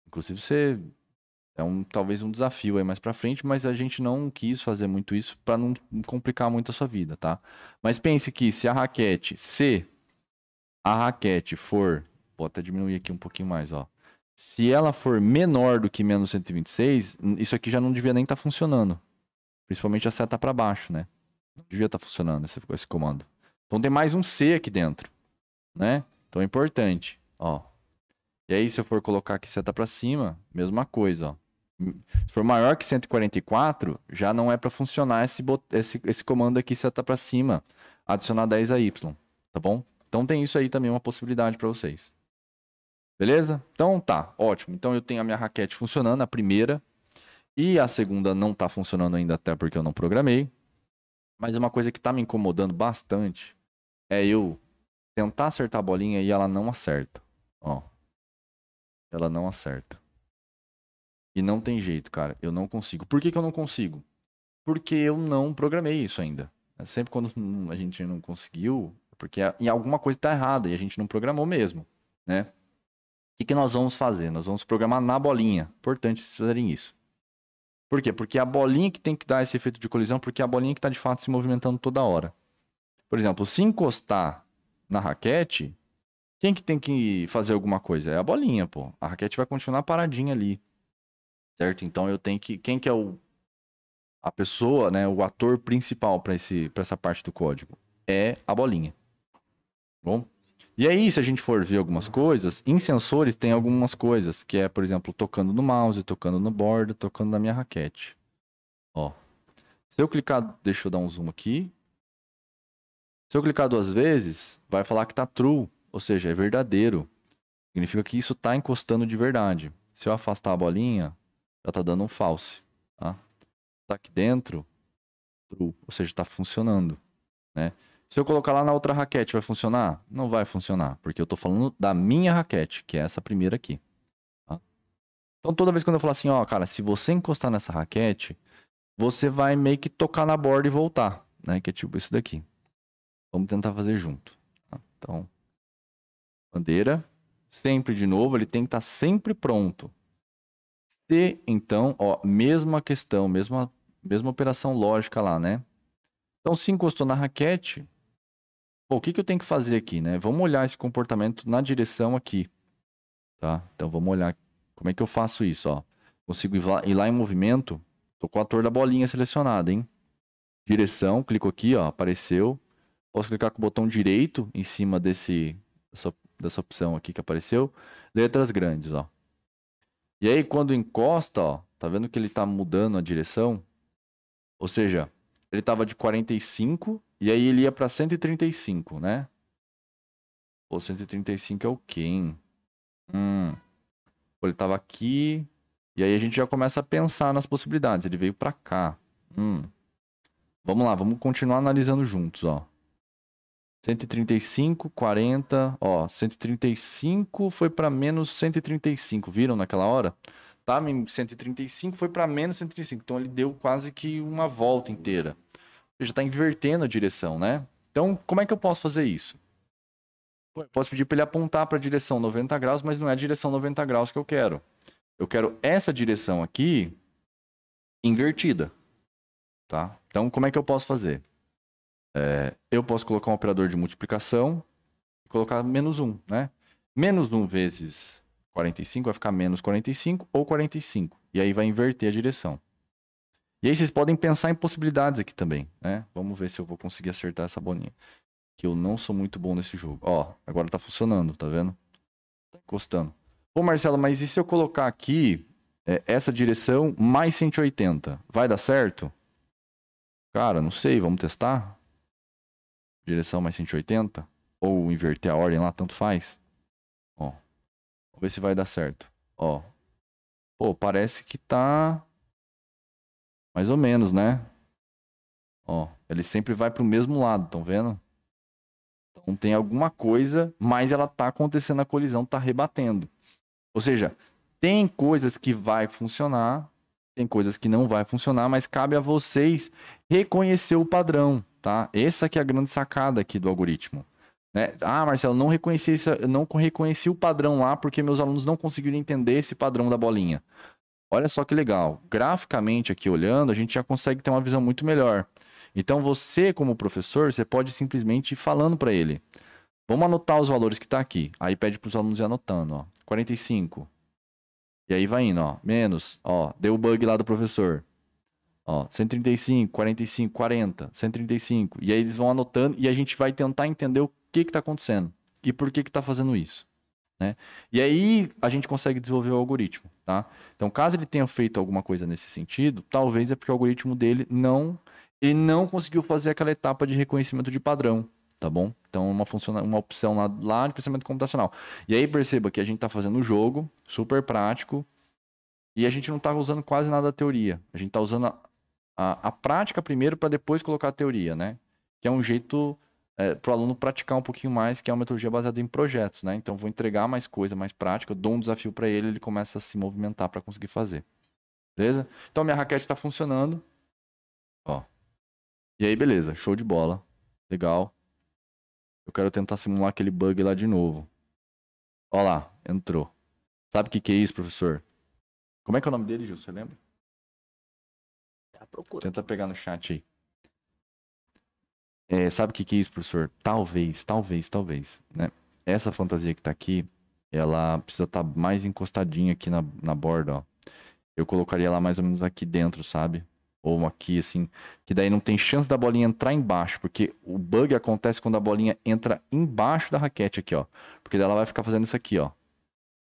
Inclusive, você é um talvez um desafio aí mais para frente, mas a gente não quis fazer muito isso para não complicar muito a sua vida, tá? Mas pense que se a raquete, se a raquete for, vou até diminuir aqui um pouquinho mais, ó. Se ela for menor do que menos 126, isso aqui já não devia nem estar tá funcionando. Principalmente a seta para baixo, né? Não devia estar tá funcionando esse, esse comando. Então tem mais um C aqui dentro, né? Então é importante, ó. E aí se eu for colocar aqui seta para cima, mesma coisa, ó se for maior que 144, já não é para funcionar esse, bot... esse, esse comando aqui seta para cima, adicionar 10 a Y, tá bom? Então tem isso aí também, uma possibilidade para vocês. Beleza? Então tá, ótimo. Então eu tenho a minha raquete funcionando, a primeira. E a segunda não tá funcionando ainda, até porque eu não programei. Mas uma coisa que tá me incomodando bastante é eu tentar acertar a bolinha e ela não acerta. Ó. Ela não acerta. E não tem jeito, cara. Eu não consigo. Por que, que eu não consigo? Porque eu não programei isso ainda. É, sempre quando a gente não conseguiu, porque em alguma coisa está errada e a gente não programou mesmo, né? O que, que nós vamos fazer? Nós vamos programar na bolinha. Importante vocês fazerem isso. Por quê? Porque é a bolinha que tem que dar esse efeito de colisão, porque é a bolinha que está de fato se movimentando toda hora. Por exemplo, se encostar na raquete, quem que tem que fazer alguma coisa? É a bolinha, pô. A raquete vai continuar paradinha ali, certo? Então eu tenho que quem que é o a pessoa, né, o ator principal para esse para essa parte do código é a bolinha. Tá bom? E aí, se a gente for ver algumas coisas, em sensores tem algumas coisas, que é, por exemplo, tocando no mouse, tocando no board, tocando na minha raquete. Ó. Se eu clicar, deixa eu dar um zoom aqui. Se eu clicar duas vezes, vai falar que tá true, ou seja, é verdadeiro. Significa que isso tá encostando de verdade. Se eu afastar a bolinha, já está dando um false, tá? Tá aqui dentro, ou seja, está funcionando, né? Se eu colocar lá na outra raquete, vai funcionar? Não vai funcionar, porque eu estou falando da minha raquete, que é essa primeira aqui. Tá? Então, toda vez que eu falar assim, ó, cara, se você encostar nessa raquete, você vai meio que tocar na borda e voltar, né? Que é tipo isso daqui. Vamos tentar fazer junto. Tá? Então, bandeira, sempre de novo, ele tem que estar tá sempre pronto ter, então, ó, mesma questão, mesma, mesma operação lógica lá, né? Então, se encostou na raquete, pô, o que, que eu tenho que fazer aqui, né? Vamos olhar esse comportamento na direção aqui, tá? Então, vamos olhar como é que eu faço isso, ó. Consigo ir lá, ir lá em movimento, tô com a torre da bolinha selecionada, hein? Direção, clico aqui, ó, apareceu. Posso clicar com o botão direito em cima desse, dessa, dessa opção aqui que apareceu. Letras grandes, ó. E aí, quando encosta, ó, tá vendo que ele tá mudando a direção? Ou seja, ele tava de 45 e aí ele ia pra 135, né? Ou 135 é o quem? Hum. Pô, ele tava aqui. E aí a gente já começa a pensar nas possibilidades. Ele veio pra cá. Hum. Vamos lá, vamos continuar analisando juntos, ó. 135, 40, ó, 135 foi para menos 135, viram naquela hora? Tá, 135, foi para menos 135, então ele deu quase que uma volta inteira. Ele já tá invertendo a direção, né? Então, como é que eu posso fazer isso? posso pedir para ele apontar para a direção 90 graus, mas não é a direção 90 graus que eu quero. Eu quero essa direção aqui invertida, tá? Então, como é que eu posso fazer? É, eu posso colocar um operador de multiplicação e colocar menos 1, né? Menos 1 vezes 45 vai ficar menos 45 ou 45. E aí vai inverter a direção. E aí vocês podem pensar em possibilidades aqui também, né? Vamos ver se eu vou conseguir acertar essa bolinha. Que eu não sou muito bom nesse jogo. Ó, agora tá funcionando, tá vendo? Tá encostando. Pô, Marcelo, mas e se eu colocar aqui é, essa direção mais 180? Vai dar certo? Cara, não sei, vamos testar? direção mais 180, ou inverter a ordem lá, tanto faz. Ó, vamos ver se vai dar certo. Ó, pô, parece que tá mais ou menos, né? Ó, ele sempre vai pro mesmo lado, estão vendo? Então tem alguma coisa, mas ela tá acontecendo a colisão, tá rebatendo. Ou seja, tem coisas que vai funcionar, tem coisas que não vai funcionar, mas cabe a vocês reconhecer o padrão tá? Essa que é a grande sacada aqui do algoritmo. Né? Ah, Marcelo, não reconheci, esse, não reconheci o padrão lá porque meus alunos não conseguiram entender esse padrão da bolinha. Olha só que legal. Graficamente aqui olhando, a gente já consegue ter uma visão muito melhor. Então você, como professor, você pode simplesmente ir falando para ele. Vamos anotar os valores que está aqui. Aí pede para os alunos ir anotando, ó. 45. E aí vai indo, ó. Menos, ó. Deu o bug lá do professor. Ó, 135, 45, 40, 135. E aí eles vão anotando e a gente vai tentar entender o que que tá acontecendo e por que que tá fazendo isso, né? E aí a gente consegue desenvolver o algoritmo, tá? Então, caso ele tenha feito alguma coisa nesse sentido, talvez é porque o algoritmo dele não ele não conseguiu fazer aquela etapa de reconhecimento de padrão, tá bom? Então, uma, funciona, uma opção lá, lá de pensamento computacional. E aí, perceba que a gente está fazendo um jogo super prático e a gente não está usando quase nada da teoria. A gente está usando a, a prática primeiro para depois colocar a teoria, né? Que é um jeito é, para o aluno praticar um pouquinho mais, que é uma metodologia baseada em projetos, né? Então vou entregar mais coisa, mais prática, dou um desafio para ele, ele começa a se movimentar para conseguir fazer. Beleza? Então minha raquete está funcionando. Ó. E aí, beleza, show de bola. Legal. Eu quero tentar simular aquele bug lá de novo. Ó lá, entrou. Sabe o que, que é isso, professor? Como é que é o nome dele, Gil? Você lembra? Procura. Tenta pegar no chat aí. É, sabe o que, que é isso, professor? Talvez, talvez, talvez. Né? Essa fantasia que tá aqui, ela precisa estar tá mais encostadinha aqui na, na borda, ó. Eu colocaria ela mais ou menos aqui dentro, sabe? Ou aqui, assim. Que daí não tem chance da bolinha entrar embaixo. Porque o bug acontece quando a bolinha entra embaixo da raquete aqui, ó. Porque daí ela vai ficar fazendo isso aqui, ó.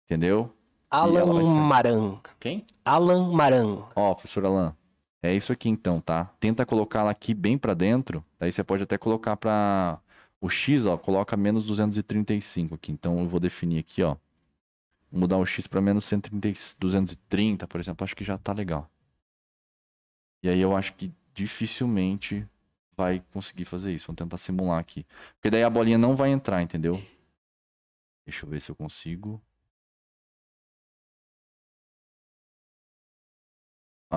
Entendeu? Alan Maran. Quem? Alan Maran. Ó, professor Alan, é isso aqui então, tá? Tenta colocá-la aqui bem para dentro. Daí você pode até colocar para o x, ó, coloca menos 235 aqui. Então eu vou definir aqui, ó. Vou mudar o x para menos 230, por exemplo. Acho que já tá legal. E aí eu acho que dificilmente vai conseguir fazer isso. Vamos tentar simular aqui. Porque daí a bolinha não vai entrar, entendeu? Deixa eu ver se eu consigo.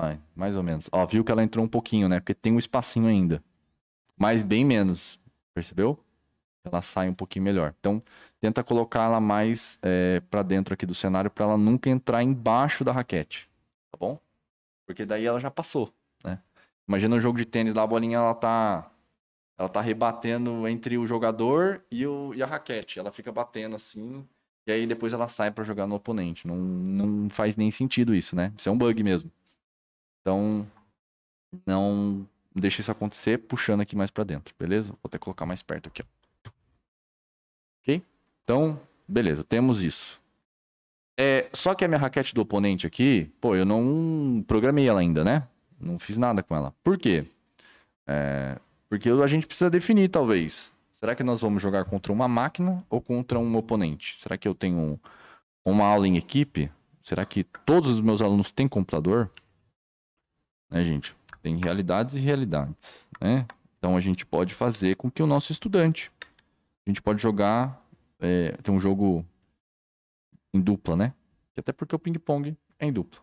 Ai, mais ou menos. Ó, viu que ela entrou um pouquinho, né? Porque tem um espacinho ainda. Mas bem menos. Percebeu? Ela sai um pouquinho melhor. Então, tenta colocar ela mais é, para dentro aqui do cenário para ela nunca entrar embaixo da raquete. Tá bom? Porque daí ela já passou, né? Imagina um jogo de tênis lá, a bolinha ela tá ela tá rebatendo entre o jogador e, o, e a raquete. Ela fica batendo assim, e aí depois ela sai para jogar no oponente. Não, não faz nem sentido isso, né? Isso é um bug mesmo. Então, não deixe isso acontecer puxando aqui mais para dentro, beleza? Vou até colocar mais perto aqui, ó. Ok? Então, beleza, temos isso. É, só que a minha raquete do oponente aqui, pô, eu não programei ela ainda, né? Não fiz nada com ela. Por quê? É, porque a gente precisa definir, talvez. Será que nós vamos jogar contra uma máquina ou contra um oponente? Será que eu tenho uma aula em equipe? Será que todos os meus alunos têm computador? né, gente? Tem realidades e realidades, né? Então a gente pode fazer com que o nosso estudante, a gente pode jogar, é, tem um jogo em dupla, né? Até porque o ping-pong é em dupla.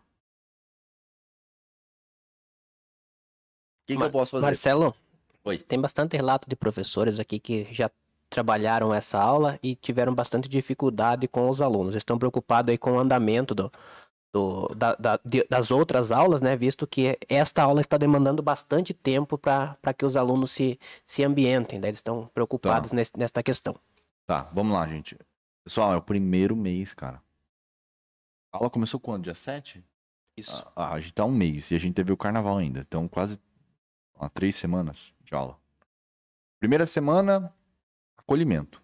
O que, que eu posso fazer? Marcelo, Oi. tem bastante relato de professores aqui que já trabalharam essa aula e tiveram bastante dificuldade com os alunos. Estão preocupados aí com o andamento do, do, da, da, de, das outras aulas, né? Visto que esta aula está demandando bastante tempo para que os alunos se, se ambientem, né? Eles estão preocupados tá. nesse, nesta questão. Tá, vamos lá, gente. Pessoal, é o primeiro mês, cara. A aula começou quando? Dia 7? Isso. Ah, ah, a gente tá um mês e a gente teve o carnaval ainda. Então, quase três semanas de aula. Primeira semana, acolhimento.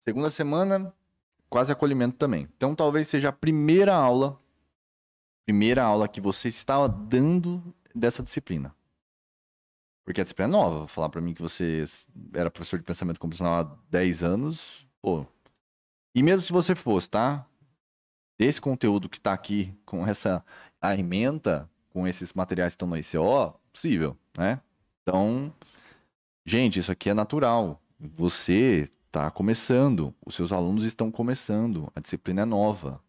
Segunda semana, quase acolhimento também. Então, talvez seja a primeira aula primeira aula que você estava dando dessa disciplina. Porque a disciplina é nova. Falar para mim que você era professor de pensamento computacional há 10 anos, pô. E mesmo se você fosse, tá? Desse conteúdo que está aqui com essa a com esses materiais que estão no ICO, possível, né? Então, gente, isso aqui é natural. Você está começando, os seus alunos estão começando, a disciplina é nova.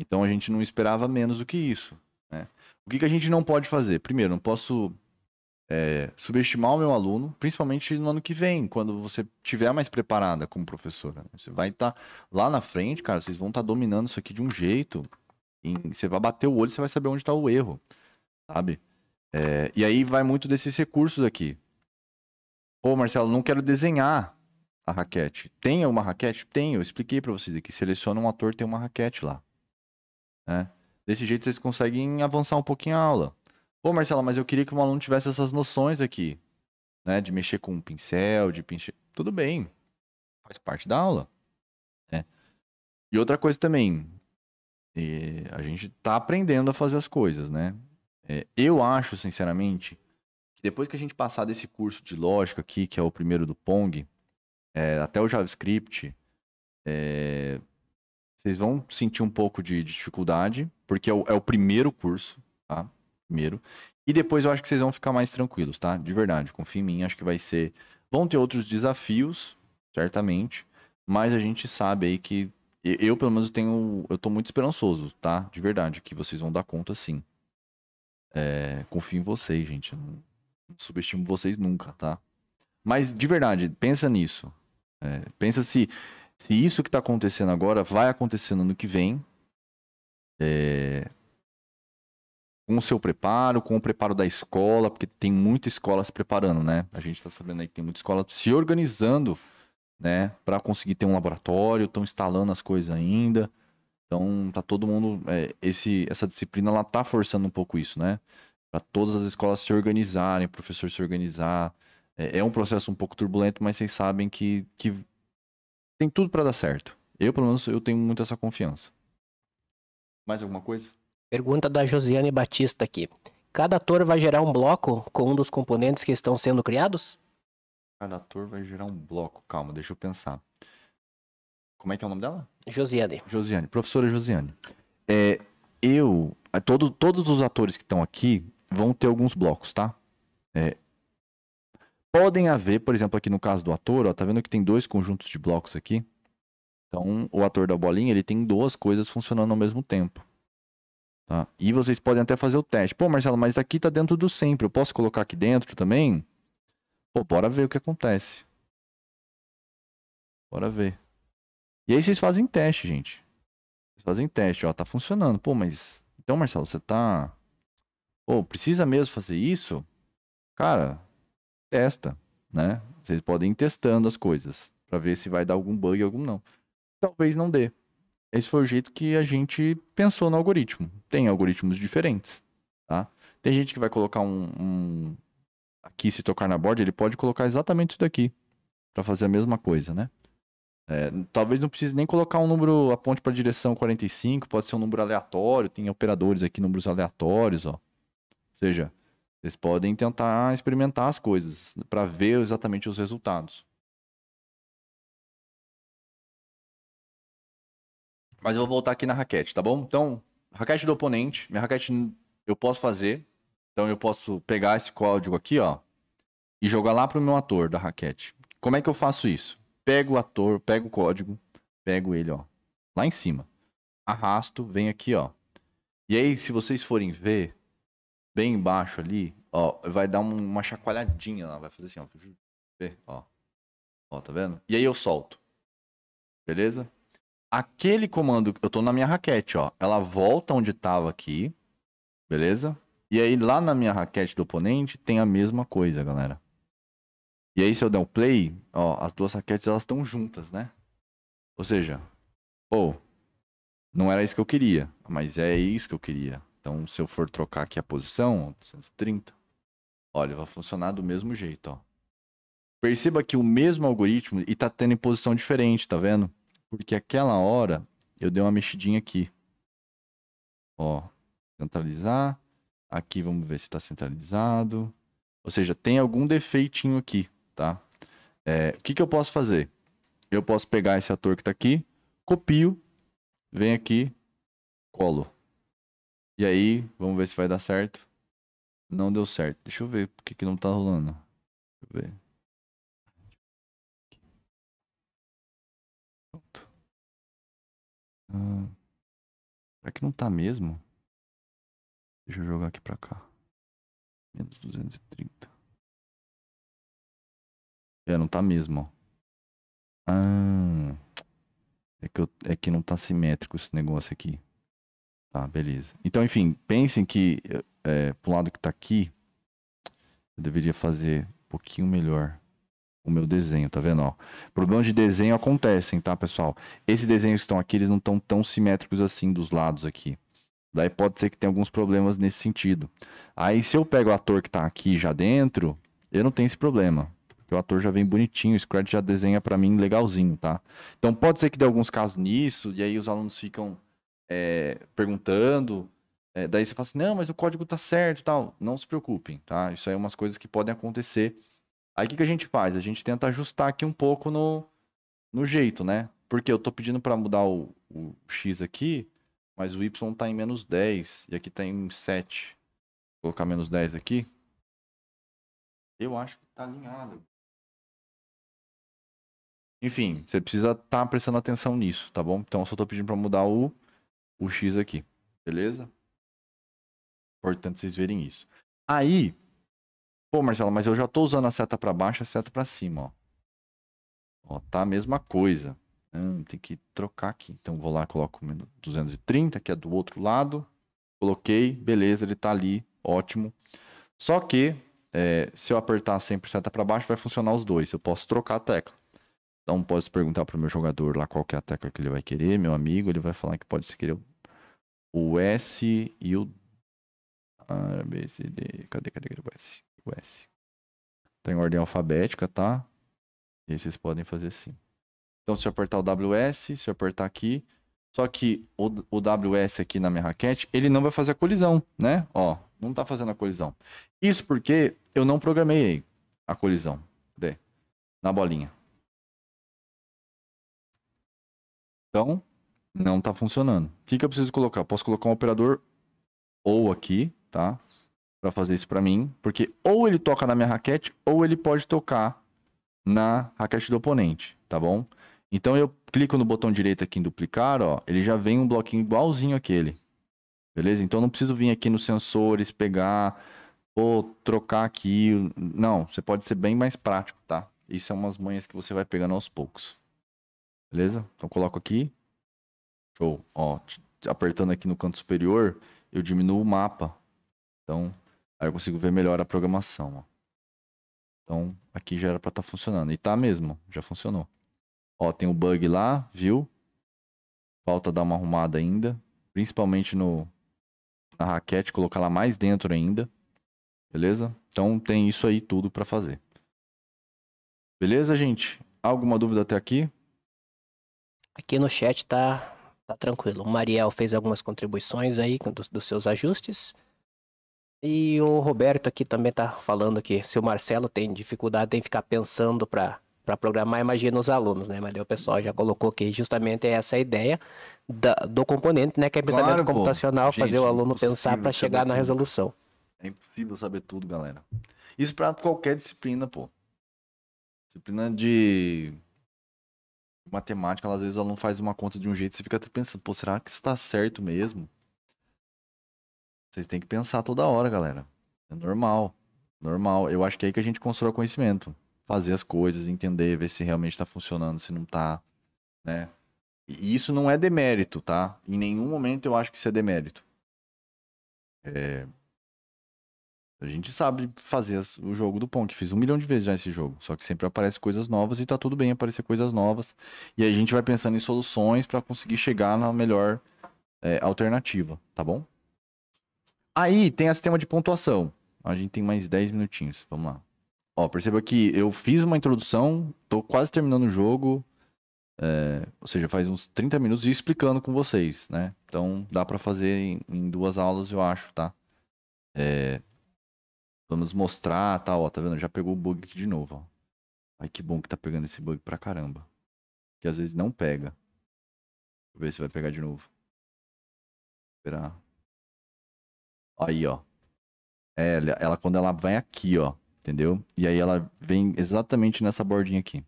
Então a gente não esperava menos do que isso. Né? O que, que a gente não pode fazer? Primeiro, não posso é, subestimar o meu aluno, principalmente no ano que vem, quando você tiver mais preparada como professora. Né? Você vai estar tá lá na frente, cara, vocês vão estar tá dominando isso aqui de um jeito. você vai bater o olho, você vai saber onde está o erro, sabe? É, e aí vai muito desses recursos aqui. Pô, Marcelo, não quero desenhar a raquete. Tem uma raquete? Tem, eu expliquei para vocês aqui. Seleciona um ator, tem uma raquete lá. Né? Desse jeito vocês conseguem avançar um pouquinho a aula. Pô, Marcela, mas eu queria que o aluno tivesse essas noções aqui, né? De mexer com um pincel, de pincher. Tudo bem, faz parte da aula. Né? E outra coisa também, é, a gente tá aprendendo a fazer as coisas, né? É, eu acho, sinceramente, que depois que a gente passar desse curso de lógica aqui, que é o primeiro do Pong, é, até o JavaScript, é, vocês vão sentir um pouco de, dificuldade, porque é o, é o, primeiro curso, tá? Primeiro. E depois eu acho que vocês vão ficar mais tranquilos, tá? De verdade, confia em mim, acho que vai ser. Vão ter outros desafios, certamente, mas a gente sabe aí que. Eu, pelo menos, tenho. Eu tô muito esperançoso, tá? De verdade, que vocês vão dar conta sim. É, confio em vocês, gente. Não, não subestimo vocês nunca, tá? Mas, de verdade, pensa nisso. É, pensa se se isso que está acontecendo agora vai acontecer no ano que vem, é, com o seu preparo, com o preparo da escola, porque tem muita escola se preparando, né? A gente está sabendo aí que tem muita escola se organizando, né, para conseguir ter um laboratório, estão instalando as coisas ainda. Então, tá todo mundo. É, esse, essa disciplina ela tá forçando um pouco isso, né? Para todas as escolas se organizarem, o professor se organizar. É, é um processo um pouco turbulento, mas vocês sabem que, que tem tudo para dar certo. Eu, pelo menos, eu tenho muito essa confiança. Mais alguma coisa? Pergunta da Josiane Batista aqui. Cada ator vai gerar um bloco com um dos componentes que estão sendo criados? Cada ator vai gerar um bloco. Calma, deixa eu pensar. Como é que é o nome dela? Josiane. Josiane, professora Josiane. É, eu, é, todo, todos os atores que estão aqui vão ter alguns blocos, tá? É, Podem haver, por exemplo, aqui no caso do ator, ó, tá vendo que tem dois conjuntos de blocos aqui? Então, o ator da bolinha, ele tem duas coisas funcionando ao mesmo tempo. Tá? E vocês podem até fazer o teste. Pô, Marcelo, mas aqui tá dentro do sempre. Eu posso colocar aqui dentro também? Pô, bora ver o que acontece. Bora ver. E aí vocês fazem teste, gente. Vocês fazem teste, ó, tá funcionando. Pô, mas então, Marcelo, você tá Pô, precisa mesmo fazer isso? Cara, testa, né? Vocês podem ir testando as coisas para ver se vai dar algum bug, algum não. Talvez não dê. Esse foi o jeito que a gente pensou no algoritmo. Tem algoritmos diferentes, tá? Tem gente que vai colocar um, um... aqui se tocar na borda, ele pode colocar exatamente isso daqui para fazer a mesma coisa, né? É, talvez não precise nem colocar um número, aponte para direção 45, pode ser um número aleatório, tem operadores aqui, números aleatórios, ó. Ou seja, vocês podem tentar experimentar as coisas para ver exatamente os resultados. Mas eu vou voltar aqui na raquete, tá bom? Então, raquete do oponente. Minha raquete eu posso fazer. Então eu posso pegar esse código aqui, ó, e jogar lá pro meu ator da raquete. Como é que eu faço isso? Pego o ator, pego o código, pego ele, ó, lá em cima. Arrasto, vem aqui, ó. E aí, se vocês forem ver, bem embaixo ali, ó, vai dar uma chacoalhadinha lá, vai fazer assim, ó, ó, tá vendo? E aí eu solto, beleza? Aquele comando, eu tô na minha raquete, ó, ela volta onde tava aqui, beleza? E aí lá na minha raquete do oponente tem a mesma coisa, galera. E aí se eu der o um play, ó, as duas raquetes elas estão juntas, né? Ou seja, ou oh, não era isso que eu queria, mas é isso que eu queria. Então, se eu for trocar aqui a posição, 230, olha, vai funcionar do mesmo jeito, ó. Perceba que o mesmo algoritmo e tá tendo em posição diferente, tá vendo? Porque aquela hora eu dei uma mexidinha aqui. Ó, centralizar. Aqui vamos ver se está centralizado. Ou seja, tem algum defeitinho aqui, tá? É, o que, que eu posso fazer? Eu posso pegar esse ator que está aqui, copio, venho aqui, colo. E aí, vamos ver se vai dar certo. Não deu certo. Deixa eu ver por que, que não tá rolando. Deixa eu ver. Pronto. Ah, será que não tá mesmo? Deixa eu jogar aqui pra cá. Menos 230. É, não tá mesmo, ó. Ah, é que, eu, é que não tá simétrico esse negócio aqui. Tá, beleza. Então, enfim, pensem que é, pro lado que tá aqui, eu deveria fazer um pouquinho melhor o meu desenho, tá vendo? Ó, problemas de desenho acontecem, tá, pessoal? Esses desenhos que estão aqui, eles não estão tão simétricos assim dos lados aqui. Daí pode ser que tenha alguns problemas nesse sentido. Aí se eu pego o ator que está aqui já dentro, eu não tenho esse problema. Porque o ator já vem bonitinho, o Scratch já desenha para mim legalzinho, tá? Então pode ser que dê alguns casos nisso, e aí os alunos ficam é, perguntando. É, daí você fala assim, não, mas o código tá certo tal. Não se preocupem, tá? Isso aí é umas coisas que podem acontecer. Aí o que, que a gente faz? A gente tenta ajustar aqui um pouco no, no jeito, né? Porque eu tô pedindo para mudar o, o, X aqui, mas o Y tá em menos 10 e aqui tá em 7. Vou colocar menos 10 aqui. Eu acho que tá alinhado. Enfim, você precisa estar tá prestando atenção nisso, tá bom? Então eu só tô pedindo para mudar o o X aqui. Beleza? Importante vocês verem isso. Aí, pô, Marcelo, mas eu já tô usando a seta para baixo e a seta para cima, ó. Ó, tá a mesma coisa. Hum, tem que trocar aqui. Então vou lá, coloco 230, que é do outro lado. Coloquei, beleza, ele tá ali, ótimo. Só que é, se eu apertar sempre seta para baixo, vai funcionar os dois. Eu posso trocar a tecla. Então posso perguntar para o meu jogador lá qual que é a tecla que ele vai querer, meu amigo, ele vai falar que pode ser querer o S e o. A, B, C, D. Cadê, cadê, cadê o S? O S. Tá em ordem alfabética, tá? E aí vocês podem fazer sim. Então, se eu apertar o WS, se eu apertar aqui. Só que o, o WS aqui na minha raquete, ele não vai fazer a colisão, né? Ó, não tá fazendo a colisão. Isso porque eu não programei a colisão. Cadê? Na bolinha. Então, não está funcionando. O que, que eu preciso colocar? Posso colocar um operador ou aqui, tá? Para fazer isso para mim, porque ou ele toca na minha raquete ou ele pode tocar na raquete do oponente, tá bom? Então eu clico no botão direito aqui em duplicar, ó, ele já vem um bloquinho igualzinho aquele. Beleza? Então não preciso vir aqui nos sensores, pegar ou trocar aqui. Não, você pode ser bem mais prático, tá? Isso é umas manhas que você vai pegando aos poucos. Beleza? Então coloco aqui, Show. Tipo, ó, apertando aqui no canto superior, eu diminuo o mapa. Então, aí eu consigo ver melhor a programação. Ó. Então, aqui já era para estar tá funcionando. E tá mesmo, já funcionou. Ó, tem o um bug lá, viu? Falta dar uma arrumada ainda. Principalmente no na raquete, colocar lá mais dentro ainda. Beleza? Então tem isso aí tudo para fazer. Beleza, gente? Alguma dúvida até aqui? Aqui no chat tá Tá tranquilo. O Mariel fez algumas contribuições aí dos, dos seus ajustes. E o Roberto aqui também tá falando que se o Marcelo tem dificuldade em ficar pensando para para programar, imagina os alunos, né? Mas o pessoal já colocou que justamente é essa a ideia da, do componente, né? Que é pensamento claro, computacional, Gente, fazer o aluno é pensar para chegar na resolução. É impossível saber tudo, galera. Isso para qualquer disciplina, pô. Disciplina de matemática, ela, às vezes ela não faz uma conta de um jeito, você fica pensando, pô, será que isso tá certo mesmo? Vocês têm que pensar toda hora, galera. É normal. Normal. Eu acho que é aí que a gente constrói conhecimento. Fazer as coisas, entender, ver se realmente tá funcionando, se não tá, né? E isso não é demérito, tá? Em nenhum momento eu acho que isso é demérito. É, a gente sabe fazer o jogo do Pong. Fiz um milhão de vezes já esse jogo. Só que sempre aparece coisas novas e tá tudo bem aparecer coisas novas. E aí a gente vai pensando em soluções para conseguir chegar na melhor é, alternativa, tá bom? Aí tem o sistema de pontuação. A gente tem mais 10 minutinhos. Vamos lá. Ó, perceba que eu fiz uma introdução, tô quase terminando o jogo. É, ou seja, faz uns 30 minutos e explicando com vocês, né? Então dá para fazer em, em, duas aulas, eu acho, tá? É, Vamos mostrar, tá, ó, tá vendo? Já pegou o bug aqui de novo, ó. Ai, que bom que tá pegando esse bug pra caramba. Que às vezes não pega. Deixa eu ver se vai pegar de novo. Esperar. Aí, ó. É, ela, quando ela vai aqui, ó. Entendeu? E aí ela vem exatamente nessa bordinha aqui.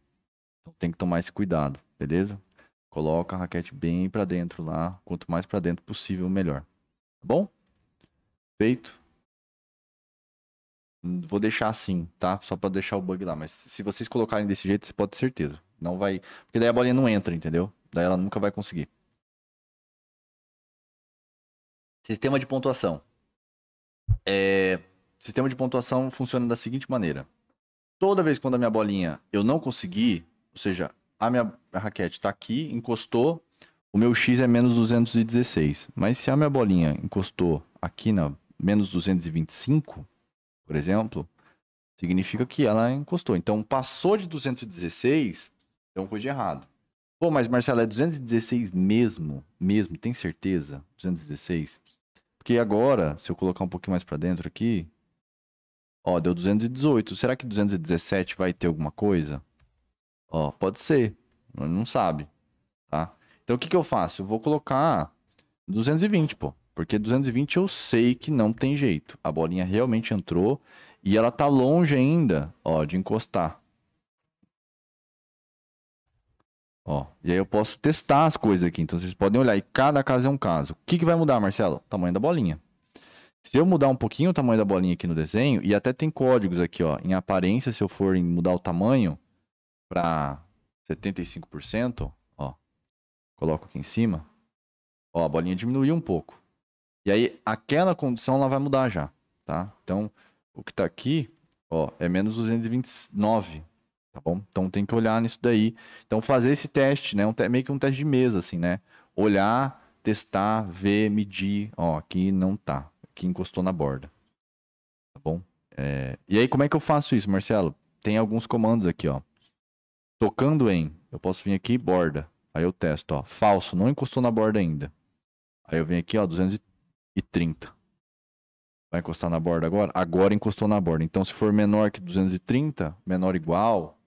Então tem que tomar esse cuidado, beleza? Coloca a raquete bem pra dentro lá. Quanto mais pra dentro possível, melhor. Tá bom? Feito. Vou deixar assim, tá? Só pra deixar o bug lá. Mas se vocês colocarem desse jeito, você pode ter certeza. Não vai. Porque daí a bolinha não entra, entendeu? Daí ela nunca vai conseguir. Sistema de pontuação. É... Sistema de pontuação funciona da seguinte maneira. Toda vez que quando a minha bolinha eu não conseguir, ou seja, a minha raquete tá aqui, encostou, o meu x é menos 216. Mas se a minha bolinha encostou aqui na menos 225, por exemplo, significa que ela encostou. Então, passou de 216, então é coisa de errado. Pô, mas Marcelo, é 216 mesmo? Mesmo, tem certeza? 216? Porque agora, se eu colocar um pouquinho mais para dentro aqui, ó, deu 218. Será que 217 vai ter alguma coisa? Ó, pode ser. Não sabe, tá? Então, o que que eu faço? Eu vou colocar 220, pô. Porque 220 eu sei que não tem jeito. A bolinha realmente entrou e ela tá longe ainda, ó, de encostar. Ó, e aí eu posso testar as coisas aqui. Então vocês podem olhar e cada caso é um caso. O que, que vai mudar, Marcelo? O tamanho da bolinha. Se eu mudar um pouquinho o tamanho da bolinha aqui no desenho, e até tem códigos aqui, ó. Em aparência, se eu for mudar o tamanho para 75%, ó. Coloco aqui em cima. Ó, a bolinha diminuiu um pouco. E aí, aquela condição ela vai mudar já, tá? Então, o que está aqui, ó, é menos 229, tá bom? Então, tem que olhar nisso daí. Então, fazer esse teste, né? Um te... meio que um teste de mesa, assim, né? Olhar, testar, ver, medir. Ó, aqui não tá. Aqui encostou na borda, tá bom? É... E aí, como é que eu faço isso, Marcelo? Tem alguns comandos aqui, ó. Tocando em, eu posso vir aqui, borda. Aí eu testo, ó, falso, não encostou na borda ainda. Aí eu venho aqui, ó, 230 e 30. Vai encostar na borda agora? Agora encostou na borda. Então, se for menor que 230, menor igual,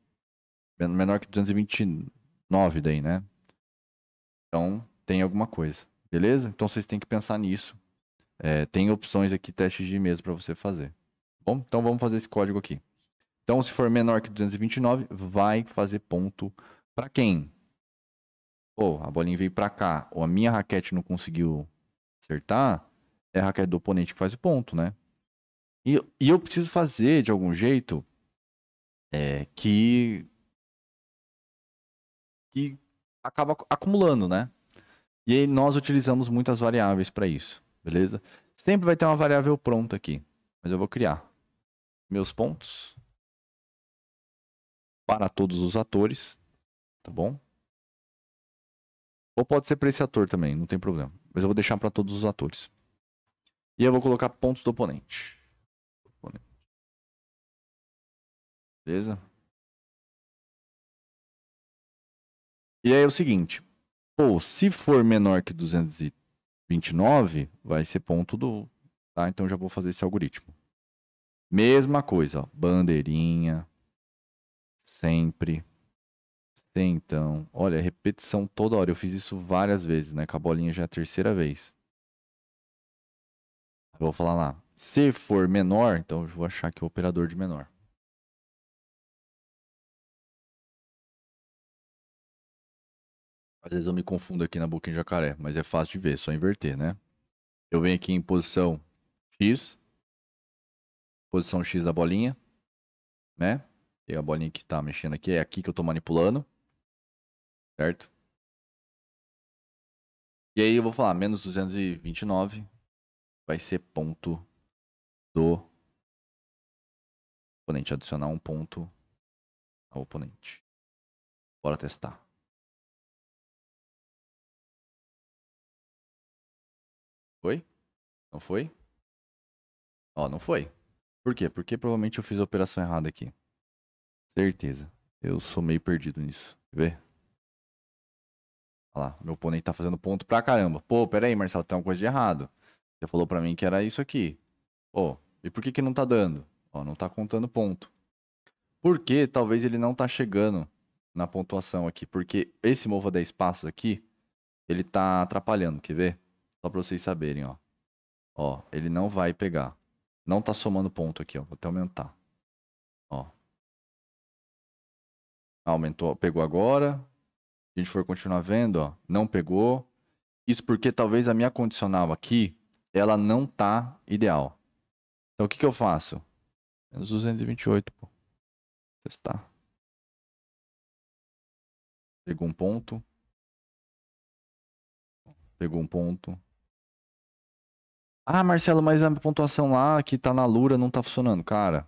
menor que 229 daí, né? Então, tem alguma coisa. Beleza? Então, vocês têm que pensar nisso. É, tem opções aqui, testes de mesa para você fazer. Bom, então vamos fazer esse código aqui. Então, se for menor que 229, vai fazer ponto para quem? Pô, a bolinha veio para cá, ou a minha raquete não conseguiu acertar, é raquete do oponente que faz o ponto, né? E, e eu preciso fazer de algum jeito é, que. que acaba acumulando, né? E aí nós utilizamos muitas variáveis para isso, beleza? Sempre vai ter uma variável pronta aqui, mas eu vou criar meus pontos para todos os atores, tá bom? Ou pode ser para esse ator também, não tem problema. Mas eu vou deixar para todos os atores. E eu vou colocar pontos do oponente. oponente. Beleza? E aí é o seguinte. Pô, se for menor que 229, vai ser ponto do... Tá? Então já vou fazer esse algoritmo. Mesma coisa, ó, bandeirinha, sempre, então Olha, repetição toda hora. Eu fiz isso várias vezes, né? Com a bolinha já é a terceira vez. Eu vou falar lá, se for menor, então eu vou achar que é o operador de menor. Às vezes eu me confundo aqui na boquinha jacaré, mas é fácil de ver, é só inverter, né? Eu venho aqui em posição X, posição X da bolinha, né? E a bolinha que tá mexendo aqui, é aqui que eu tô manipulando, certo? E aí eu vou falar menos 229 vai ser ponto do oponente. Adicionar um ponto ao oponente. Bora testar. Foi? Não foi? Ó, não foi. Por quê? Porque provavelmente eu fiz a operação errada aqui. Certeza. Eu sou meio perdido nisso. Quer ver? Olha lá, meu oponente tá fazendo ponto pra caramba. Pô, pera aí, Marcelo, tem alguma uma coisa de errado. Você falou para mim que era isso aqui. Ó, oh, e por que que não tá dando? Ó, oh, não tá contando ponto. Porque talvez ele não tá chegando na pontuação aqui, porque esse mova 10 passos aqui, ele tá atrapalhando, quer ver? Só para vocês saberem, ó. Ó, ele não vai pegar. Não tá somando ponto aqui, ó. Vou até aumentar. Ó. Aumentou, pegou agora. Se a gente for continuar vendo, ó, não pegou. Isso porque talvez a minha condicional aqui ela não tá ideal. Então o que, que eu faço? Menos 228, pô. Testar. Pegou um ponto. Pegou um ponto. Ah, Marcelo, mas a pontuação lá que tá na Lura não tá funcionando. Cara,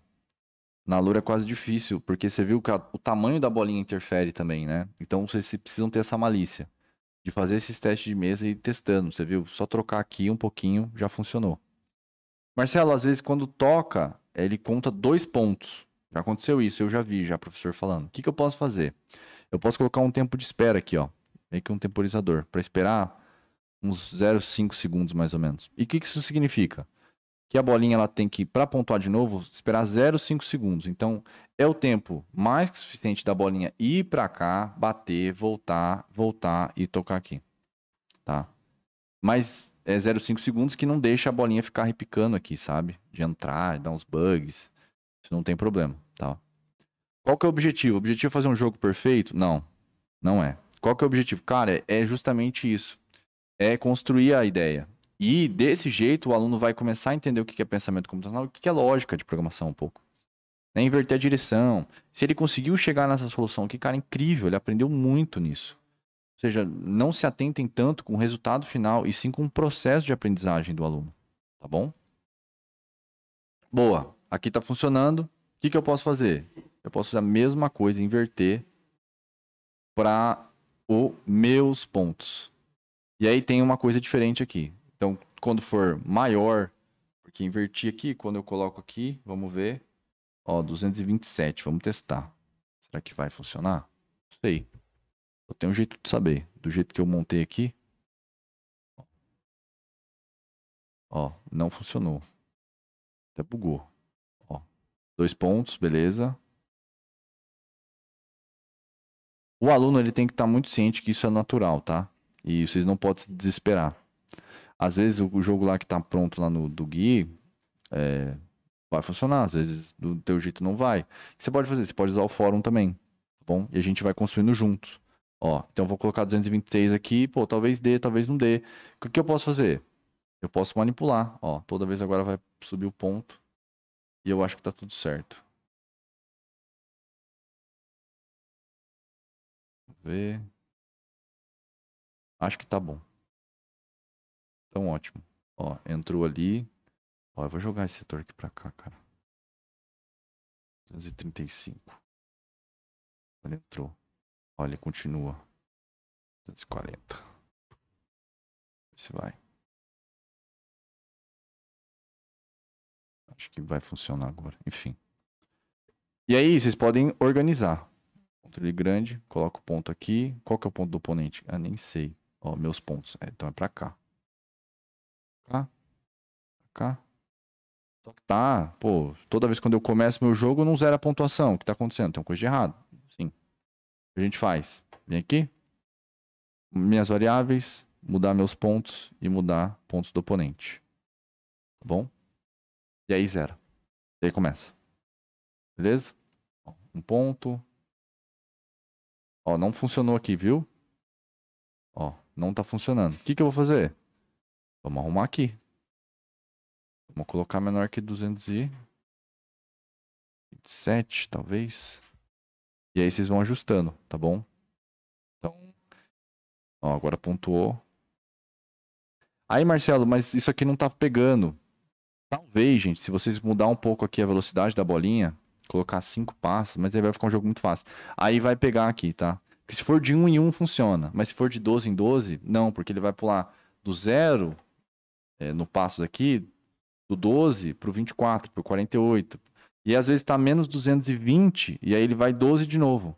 na Lura é quase difícil, porque você viu que a, o tamanho da bolinha interfere também, né? Então vocês precisam ter essa malícia de fazer esses testes de mesa e ir testando. Você viu? Só trocar aqui um pouquinho já funcionou. Marcelo, às vezes quando toca, ele conta dois pontos. Já aconteceu isso, eu já vi, já professor falando. O que, que eu posso fazer? Eu posso colocar um tempo de espera aqui, ó. Meio que um temporizador, para esperar uns 0,5 segundos mais ou menos. E o que, que isso significa? que a bolinha ela tem que, para pontuar de novo, esperar 0,5 segundos. Então, é o tempo mais que suficiente da bolinha ir para cá, bater, voltar, voltar e tocar aqui. Tá? Mas é 0,5 segundos que não deixa a bolinha ficar repicando aqui, sabe? De entrar, dar uns bugs. Isso não tem problema, tá? Qual que é o objetivo? O objetivo é fazer um jogo perfeito? Não, não é. Qual que é o objetivo? Cara, é, é justamente isso. É construir a ideia. E desse jeito o aluno vai começar a entender o que é pensamento computacional e o que é lógica de programação um pouco. Né? Inverter a direção. Se ele conseguiu chegar nessa solução, que cara incrível, ele aprendeu muito nisso. Ou seja, não se atentem tanto com o resultado final e sim com o processo de aprendizagem do aluno. Tá bom? Boa, aqui está funcionando. O que, que eu posso fazer? Eu posso fazer a mesma coisa, inverter para os meus pontos. E aí tem uma coisa diferente aqui. Então, quando for maior, porque inverti aqui, quando eu coloco aqui, vamos ver. Ó, 227, vamos testar. Será que vai funcionar? Não sei. Eu tenho um jeito de saber. Do jeito que eu montei aqui. Ó, não funcionou. Até bugou. Ó, dois pontos, beleza. O aluno ele tem que estar tá muito ciente que isso é natural, tá? E vocês não podem se desesperar. Às vezes o jogo lá que tá pronto lá no do Gui é, vai funcionar, às vezes do teu jeito não vai. você pode fazer? Você pode usar o fórum também, tá bom? E a gente vai construindo juntos. Ó, então vou colocar 226 aqui, pô, talvez dê, talvez não dê. O que eu posso fazer? Eu posso manipular, ó, toda vez agora vai subir o ponto. E eu acho que tá tudo certo. Vamos ver. Acho que tá bom. Então, ótimo. Ó, entrou ali. Ó, eu vou jogar esse setor aqui pra cá, cara. 235. Ele entrou. Olha, ele continua. 240. Esse vai. Acho que vai funcionar agora. Enfim. E aí, vocês podem organizar. Controle grande, coloca o ponto aqui. Qual que é o ponto do oponente? Ah, nem sei. Ó, meus pontos. É, então é pra cá cá, cá. Só que tá, pô, toda vez quando eu começo meu jogo, não zero a pontuação. O que tá acontecendo? Tem uma coisa de errado. Sim. O que a gente faz? Vem aqui, minhas variáveis, mudar meus pontos e mudar pontos do oponente. Tá bom? E aí zero. E aí começa. Beleza? Um ponto. Ó, não funcionou aqui, viu? Ó, não tá funcionando. O que, que eu vou fazer? Vamos arrumar aqui. Vamos colocar menor que 227, talvez. E aí vocês vão ajustando, tá bom? Então, ó, agora pontuou. Aí, Marcelo, mas isso aqui não tá pegando. Talvez, gente, se vocês mudar um pouco aqui a velocidade da bolinha, colocar cinco passos, mas aí vai ficar um jogo muito fácil. Aí vai pegar aqui, tá? Porque se for de um em um funciona, mas se for de 12 em 12, não, porque ele vai pular do zero é, no passo aqui do 12 para o 24, para o 48. E às vezes está menos 220 e aí ele vai 12 de novo.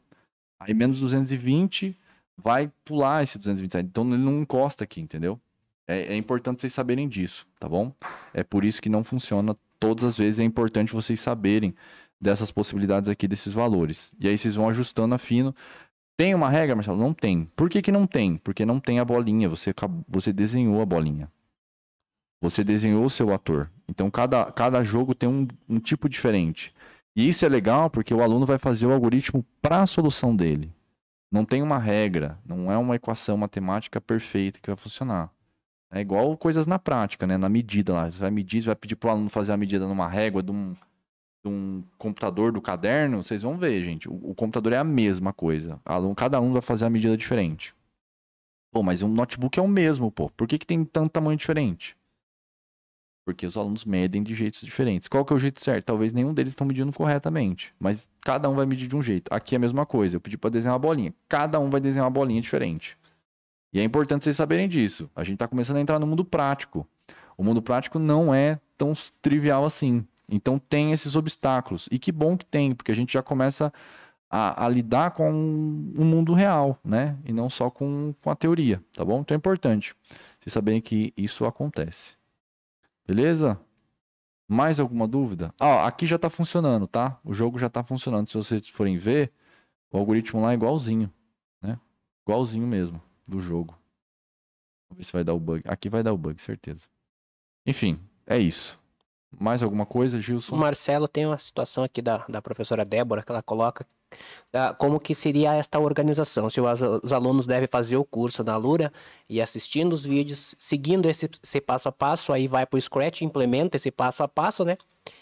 Aí menos 220 vai pular esse 227. Então ele não encosta aqui, entendeu? É, é, importante vocês saberem disso, tá bom? É por isso que não funciona todas as vezes. É importante vocês saberem dessas possibilidades aqui, desses valores. E aí vocês vão ajustando afino Tem uma regra, Marcelo? Não tem. Por que, que não tem? Porque não tem a bolinha. Você, você desenhou a bolinha. Você desenhou o seu ator. Então, cada, cada jogo tem um, um tipo diferente. E isso é legal porque o aluno vai fazer o algoritmo para a solução dele. Não tem uma regra, não é uma equação matemática perfeita que vai funcionar. É igual coisas na prática, né? Na medida lá. Você vai medir, você vai pedir para o aluno fazer a medida numa régua de um, de um computador, do caderno. Vocês vão ver, gente. O, o computador é a mesma coisa. Aluno, cada aluno vai fazer a medida diferente. Pô, mas um notebook é o mesmo, pô. Por que, que tem tanto tamanho diferente? Porque os alunos medem de jeitos diferentes. Qual que é o jeito certo? Talvez nenhum deles estão medindo corretamente, mas cada um vai medir de um jeito. Aqui é a mesma coisa. Eu pedi para desenhar uma bolinha. Cada um vai desenhar uma bolinha diferente. E é importante vocês saberem disso. A gente está começando a entrar no mundo prático. O mundo prático não é tão trivial assim. Então tem esses obstáculos. E que bom que tem, porque a gente já começa a, a lidar com o um mundo real, né? E não só com, com a teoria, tá bom? Então é importante vocês saberem que isso acontece. Beleza? Mais alguma dúvida? Ah, aqui já tá funcionando, tá? O jogo já tá funcionando. Se vocês forem ver, o algoritmo lá é igualzinho, né? Igualzinho mesmo do jogo. Vamos ver se vai dar o bug. Aqui vai dar o bug, certeza. Enfim, é isso. Mais alguma coisa, Gilson? O Marcelo tem uma situação aqui da, da professora Débora que ela coloca uh, como que seria esta organização, se os, os alunos devem fazer o curso na Lura e assistindo os vídeos, seguindo esse, esse passo a passo, aí vai para o Scratch, implementa esse passo a passo, né?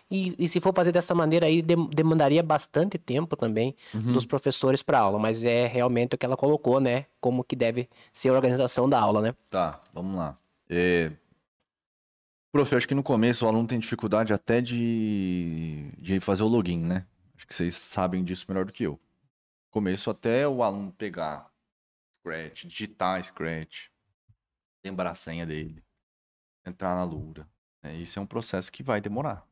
E, e, se for fazer dessa maneira aí, demandaria bastante tempo também uhum. dos professores para aula, mas é realmente o que ela colocou, né? Como que deve ser a organização da aula, né? Tá, vamos lá. É, Prof, eu acho que no começo o aluno tem dificuldade até de, de fazer o login, né? Acho que vocês sabem disso melhor do que eu. Começo até o aluno pegar Scratch, digitar Scratch, lembrar a senha dele, entrar na Lura. Né? Isso é um processo que vai demorar.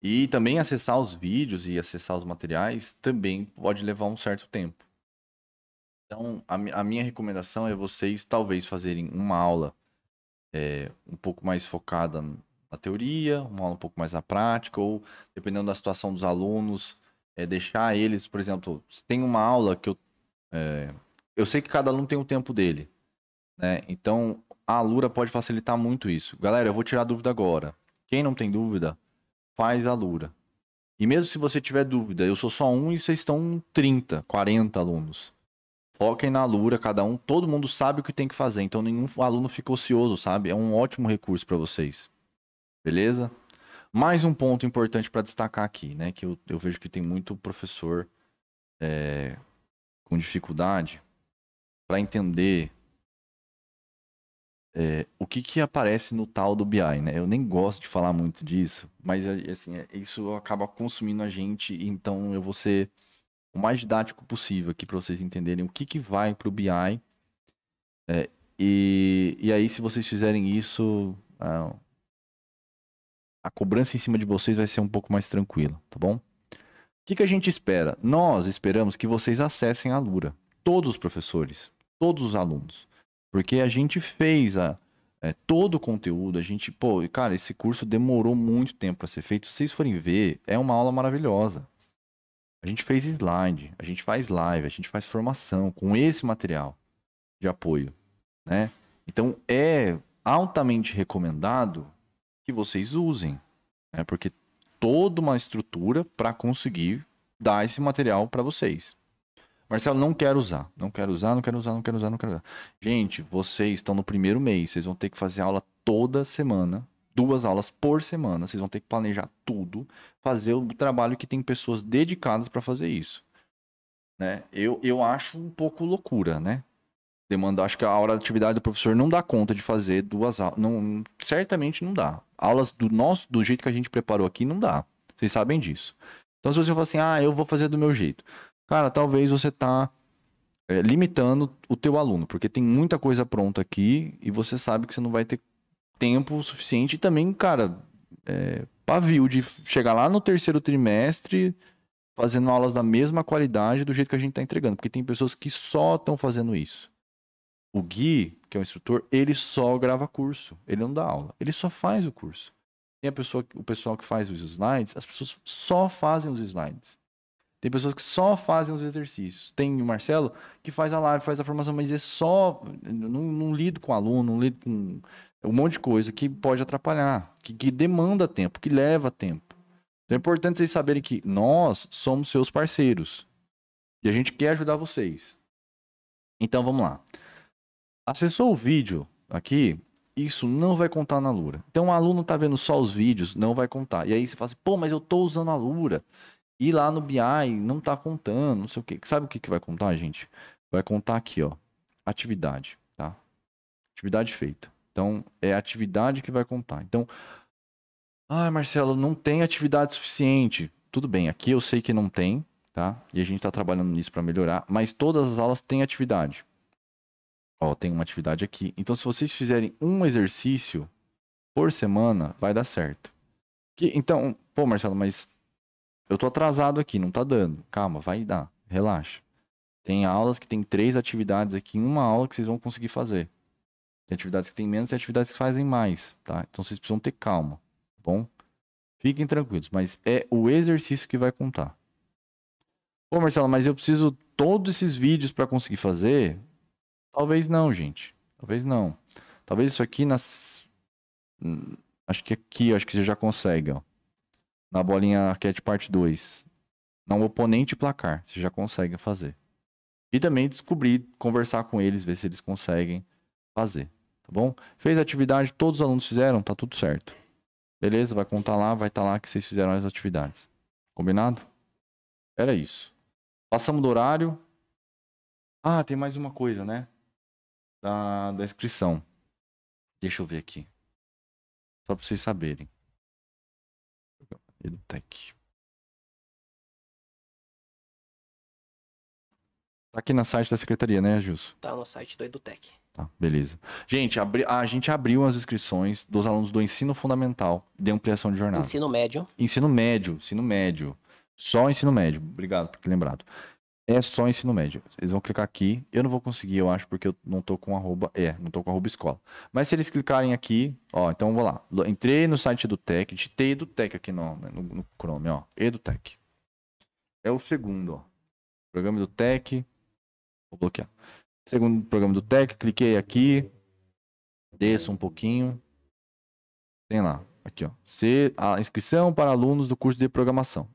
E também acessar os vídeos e acessar os materiais também pode levar um certo tempo. Então, a, a minha recomendação é vocês talvez fazerem uma aula é, um pouco mais focada na teoria, uma aula um pouco mais na prática, ou dependendo da situação dos alunos, é, deixar eles, por exemplo, se tem uma aula que eu. É, eu sei que cada aluno tem o um tempo dele, né? Então a lura pode facilitar muito isso. Galera, eu vou tirar dúvida agora. Quem não tem dúvida, faz a lura E mesmo se você tiver dúvida, eu sou só um e vocês estão 30, 40 alunos foquem na Lura, cada um, todo mundo sabe o que tem que fazer, então nenhum aluno fica ocioso, sabe? É um ótimo recurso para vocês. Beleza? Mais um ponto importante para destacar aqui, né? Que eu, eu, vejo que tem muito professor é, com dificuldade para entender é, o que, que aparece no tal do BI, né? Eu nem gosto de falar muito disso, mas é, assim, é, isso acaba consumindo a gente, então eu vou ser o mais didático possível aqui para vocês entenderem o que, que vai para o BI. É, e, e aí, se vocês fizerem isso, a, a cobrança em cima de vocês vai ser um pouco mais tranquila, tá bom? O que, que a gente espera? Nós esperamos que vocês acessem a Lura. Todos os professores, todos os alunos. Porque a gente fez a, é, todo o conteúdo, a gente, pô, cara, esse curso demorou muito tempo para ser feito. Se vocês forem ver, é uma aula maravilhosa. A gente fez slide, a gente faz live, a gente faz formação com esse material de apoio, né? Então é altamente recomendado que vocês usem, né? Porque toda uma estrutura para conseguir dar esse material para vocês. Marcelo, não quero usar, não quero usar, não quero usar, não quero usar, não quero usar. Gente, vocês estão no primeiro mês, vocês vão ter que fazer aula toda semana duas aulas por semana. Vocês vão ter que planejar tudo, fazer o trabalho que tem pessoas dedicadas para fazer isso. Né? Eu, eu acho um pouco loucura, né? Demanda, acho que a hora de atividade do professor não dá conta de fazer duas aulas. Não, certamente não dá. Aulas do nosso, do jeito que a gente preparou aqui, não dá. Vocês sabem disso. Então, se você falar assim, ah, eu vou fazer do meu jeito. Cara, talvez você tá é, limitando o teu aluno, porque tem muita coisa pronta aqui e você sabe que você não vai ter tempo suficiente e também, cara, é, pavio de chegar lá no terceiro trimestre fazendo aulas da mesma qualidade do jeito que a gente está entregando, porque tem pessoas que só estão fazendo isso. O Gui, que é o instrutor, ele só grava curso, ele não dá aula, ele só faz o curso. Tem a pessoa, o pessoal que faz os slides, as pessoas só fazem os slides. Tem pessoas que só fazem os exercícios. Tem o Marcelo que faz a live, faz a formação, mas é só. Não, não lido com aluno, não lido com um monte de coisa que pode atrapalhar, que, que demanda tempo, que leva tempo. Então é importante vocês saberem que nós somos seus parceiros e a gente quer ajudar vocês. Então vamos lá. Acessou o vídeo aqui, isso não vai contar na Lura. Então o aluno está vendo só os vídeos, não vai contar. E aí você fala assim, pô, mas eu estou usando a Lura. E lá no BI não está contando, não sei o que. Sabe o que, que vai contar, gente? Vai contar aqui, ó. Atividade, tá? Atividade feita. Então, é a atividade que vai contar. Então, ah, Marcelo, não tem atividade suficiente. Tudo bem, aqui eu sei que não tem, tá? E a gente está trabalhando nisso para melhorar, mas todas as aulas têm atividade. Ó, tem uma atividade aqui. Então, se vocês fizerem um exercício por semana, vai dar certo. Que, então, pô, Marcelo, mas eu tô atrasado aqui, não tá dando. Calma, vai dar, relaxa. Tem aulas que tem três atividades aqui em uma aula que vocês vão conseguir fazer. Tem atividades que têm menos e atividades que fazem mais, tá? Então vocês precisam ter calma, tá bom? Fiquem tranquilos, mas é o exercício que vai contar. Pô, Marcelo, mas eu preciso todos esses vídeos para conseguir fazer? Talvez não, gente. Talvez não. Talvez isso aqui nas hum, acho que aqui, acho que você já consegue, ó. Na bolinha arquete parte 2. Não oponente placar, você já consegue fazer. E também descobrir, conversar com eles, ver se eles conseguem fazer. Tá bom? Fez a atividade, todos os alunos fizeram, tá tudo certo. Beleza? Vai contar lá, vai estar tá lá que vocês fizeram as atividades. Combinado? Era isso. Passamos do horário. Ah, tem mais uma coisa, né? Da, da inscrição. Deixa eu ver aqui. Só para vocês saberem. Edutech. Tá aqui na site da secretaria, né, Jus? Tá no site do Edutech. Tá, beleza. Gente, abri... ah, a gente abriu as inscrições dos alunos do ensino fundamental de ampliação de jornada. Ensino médio. Ensino médio, ensino médio. Só ensino médio. Obrigado por ter lembrado. É só ensino médio. Eles vão clicar aqui. Eu não vou conseguir, eu acho, porque eu não tô com arroba. É, não tô com arroba escola. Mas se eles clicarem aqui, ó, então vou lá. Entrei no site do Tech, digitei EduTech aqui no, no, no Chrome, ó. EduTech. É o segundo, ó. Programa do Tech. Vou bloquear. Segundo programa do Tech, cliquei aqui. Desço um pouquinho. Tem lá. Aqui, ó. C, a inscrição para alunos do curso de programação.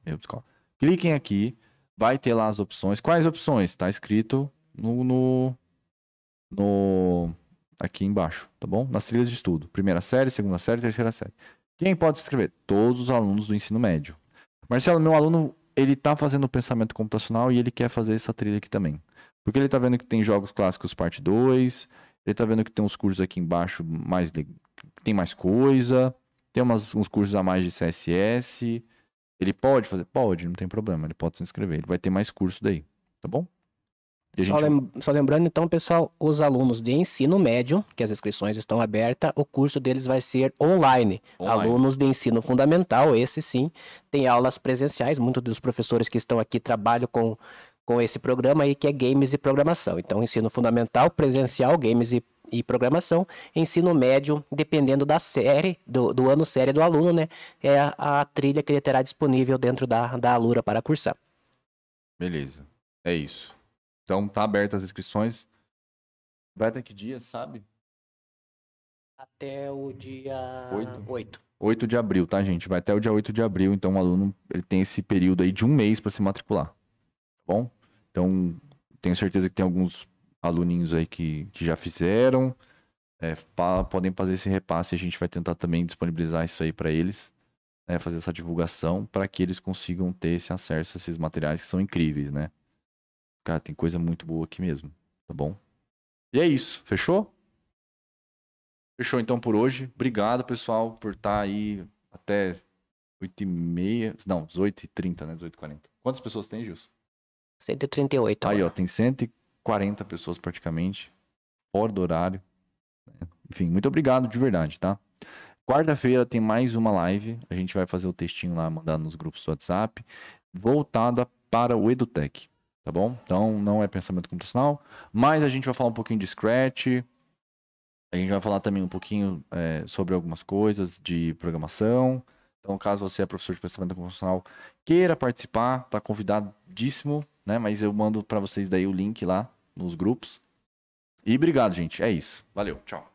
Cliquem aqui. Vai ter lá as opções. Quais opções? Está escrito no, no, no, aqui embaixo, tá bom? Nas trilhas de estudo. Primeira série, segunda série, terceira série. Quem pode se inscrever? Todos os alunos do ensino médio. Marcelo, meu aluno ele tá fazendo pensamento computacional e ele quer fazer essa trilha aqui também. Porque ele tá vendo que tem jogos clássicos parte 2, ele tá vendo que tem uns cursos aqui embaixo mais tem mais coisa, tem umas, uns cursos a mais de CSS. Ele pode fazer? Pode, não tem problema, ele pode se inscrever, ele vai ter mais curso daí, tá bom? Gente... Só, lem... Só, lembrando, então, pessoal, os alunos de ensino médio, que as inscrições estão abertas, o curso deles vai ser online. online. Alunos de ensino fundamental, esse sim, tem aulas presenciais. Muitos dos professores que estão aqui trabalham com, com esse programa aí, que é games e programação. Então, ensino fundamental, presencial, games e e programação, ensino médio, dependendo da série, do, do ano série do aluno, né? É a, a, trilha que ele terá disponível dentro da, da Alura para cursar. Beleza. É isso. Então tá aberta as inscrições. Vai até que dia, sabe? Até o dia 8. 8. de abril, tá, gente? Vai até o dia 8 de abril, então o aluno ele tem esse período aí de um mês para se matricular. Tá bom? Então, tenho certeza que tem alguns aluninhos aí que, que já fizeram. É, pa, podem fazer esse repasse. A gente vai tentar também disponibilizar isso aí para eles, né, fazer essa divulgação para que eles consigam ter esse acesso a esses materiais que são incríveis, né? Cara, tem coisa muito boa aqui mesmo, tá bom? E é isso, fechou? Fechou então por hoje. Obrigado, pessoal, por estar tá aí até 8h30. Não, 18h30, né? 18h40. Quantas pessoas tem, Gilson? 138. Aí, mano. ó, tem 140 pessoas praticamente, fora do horário. Né? Enfim, muito obrigado de verdade, tá? Quarta-feira tem mais uma live. A gente vai fazer o textinho lá, mandar nos grupos do WhatsApp, voltada para o EduTech tá bom? Então não é pensamento computacional, mas a gente vai falar um pouquinho de Scratch, a gente vai falar também um pouquinho é, sobre algumas coisas de programação. Então, caso você é professor de pensamento computacional, queira participar, tá convidadíssimo, né? Mas eu mando para vocês daí o link lá nos grupos. E obrigado, gente. É isso. Valeu. Tchau.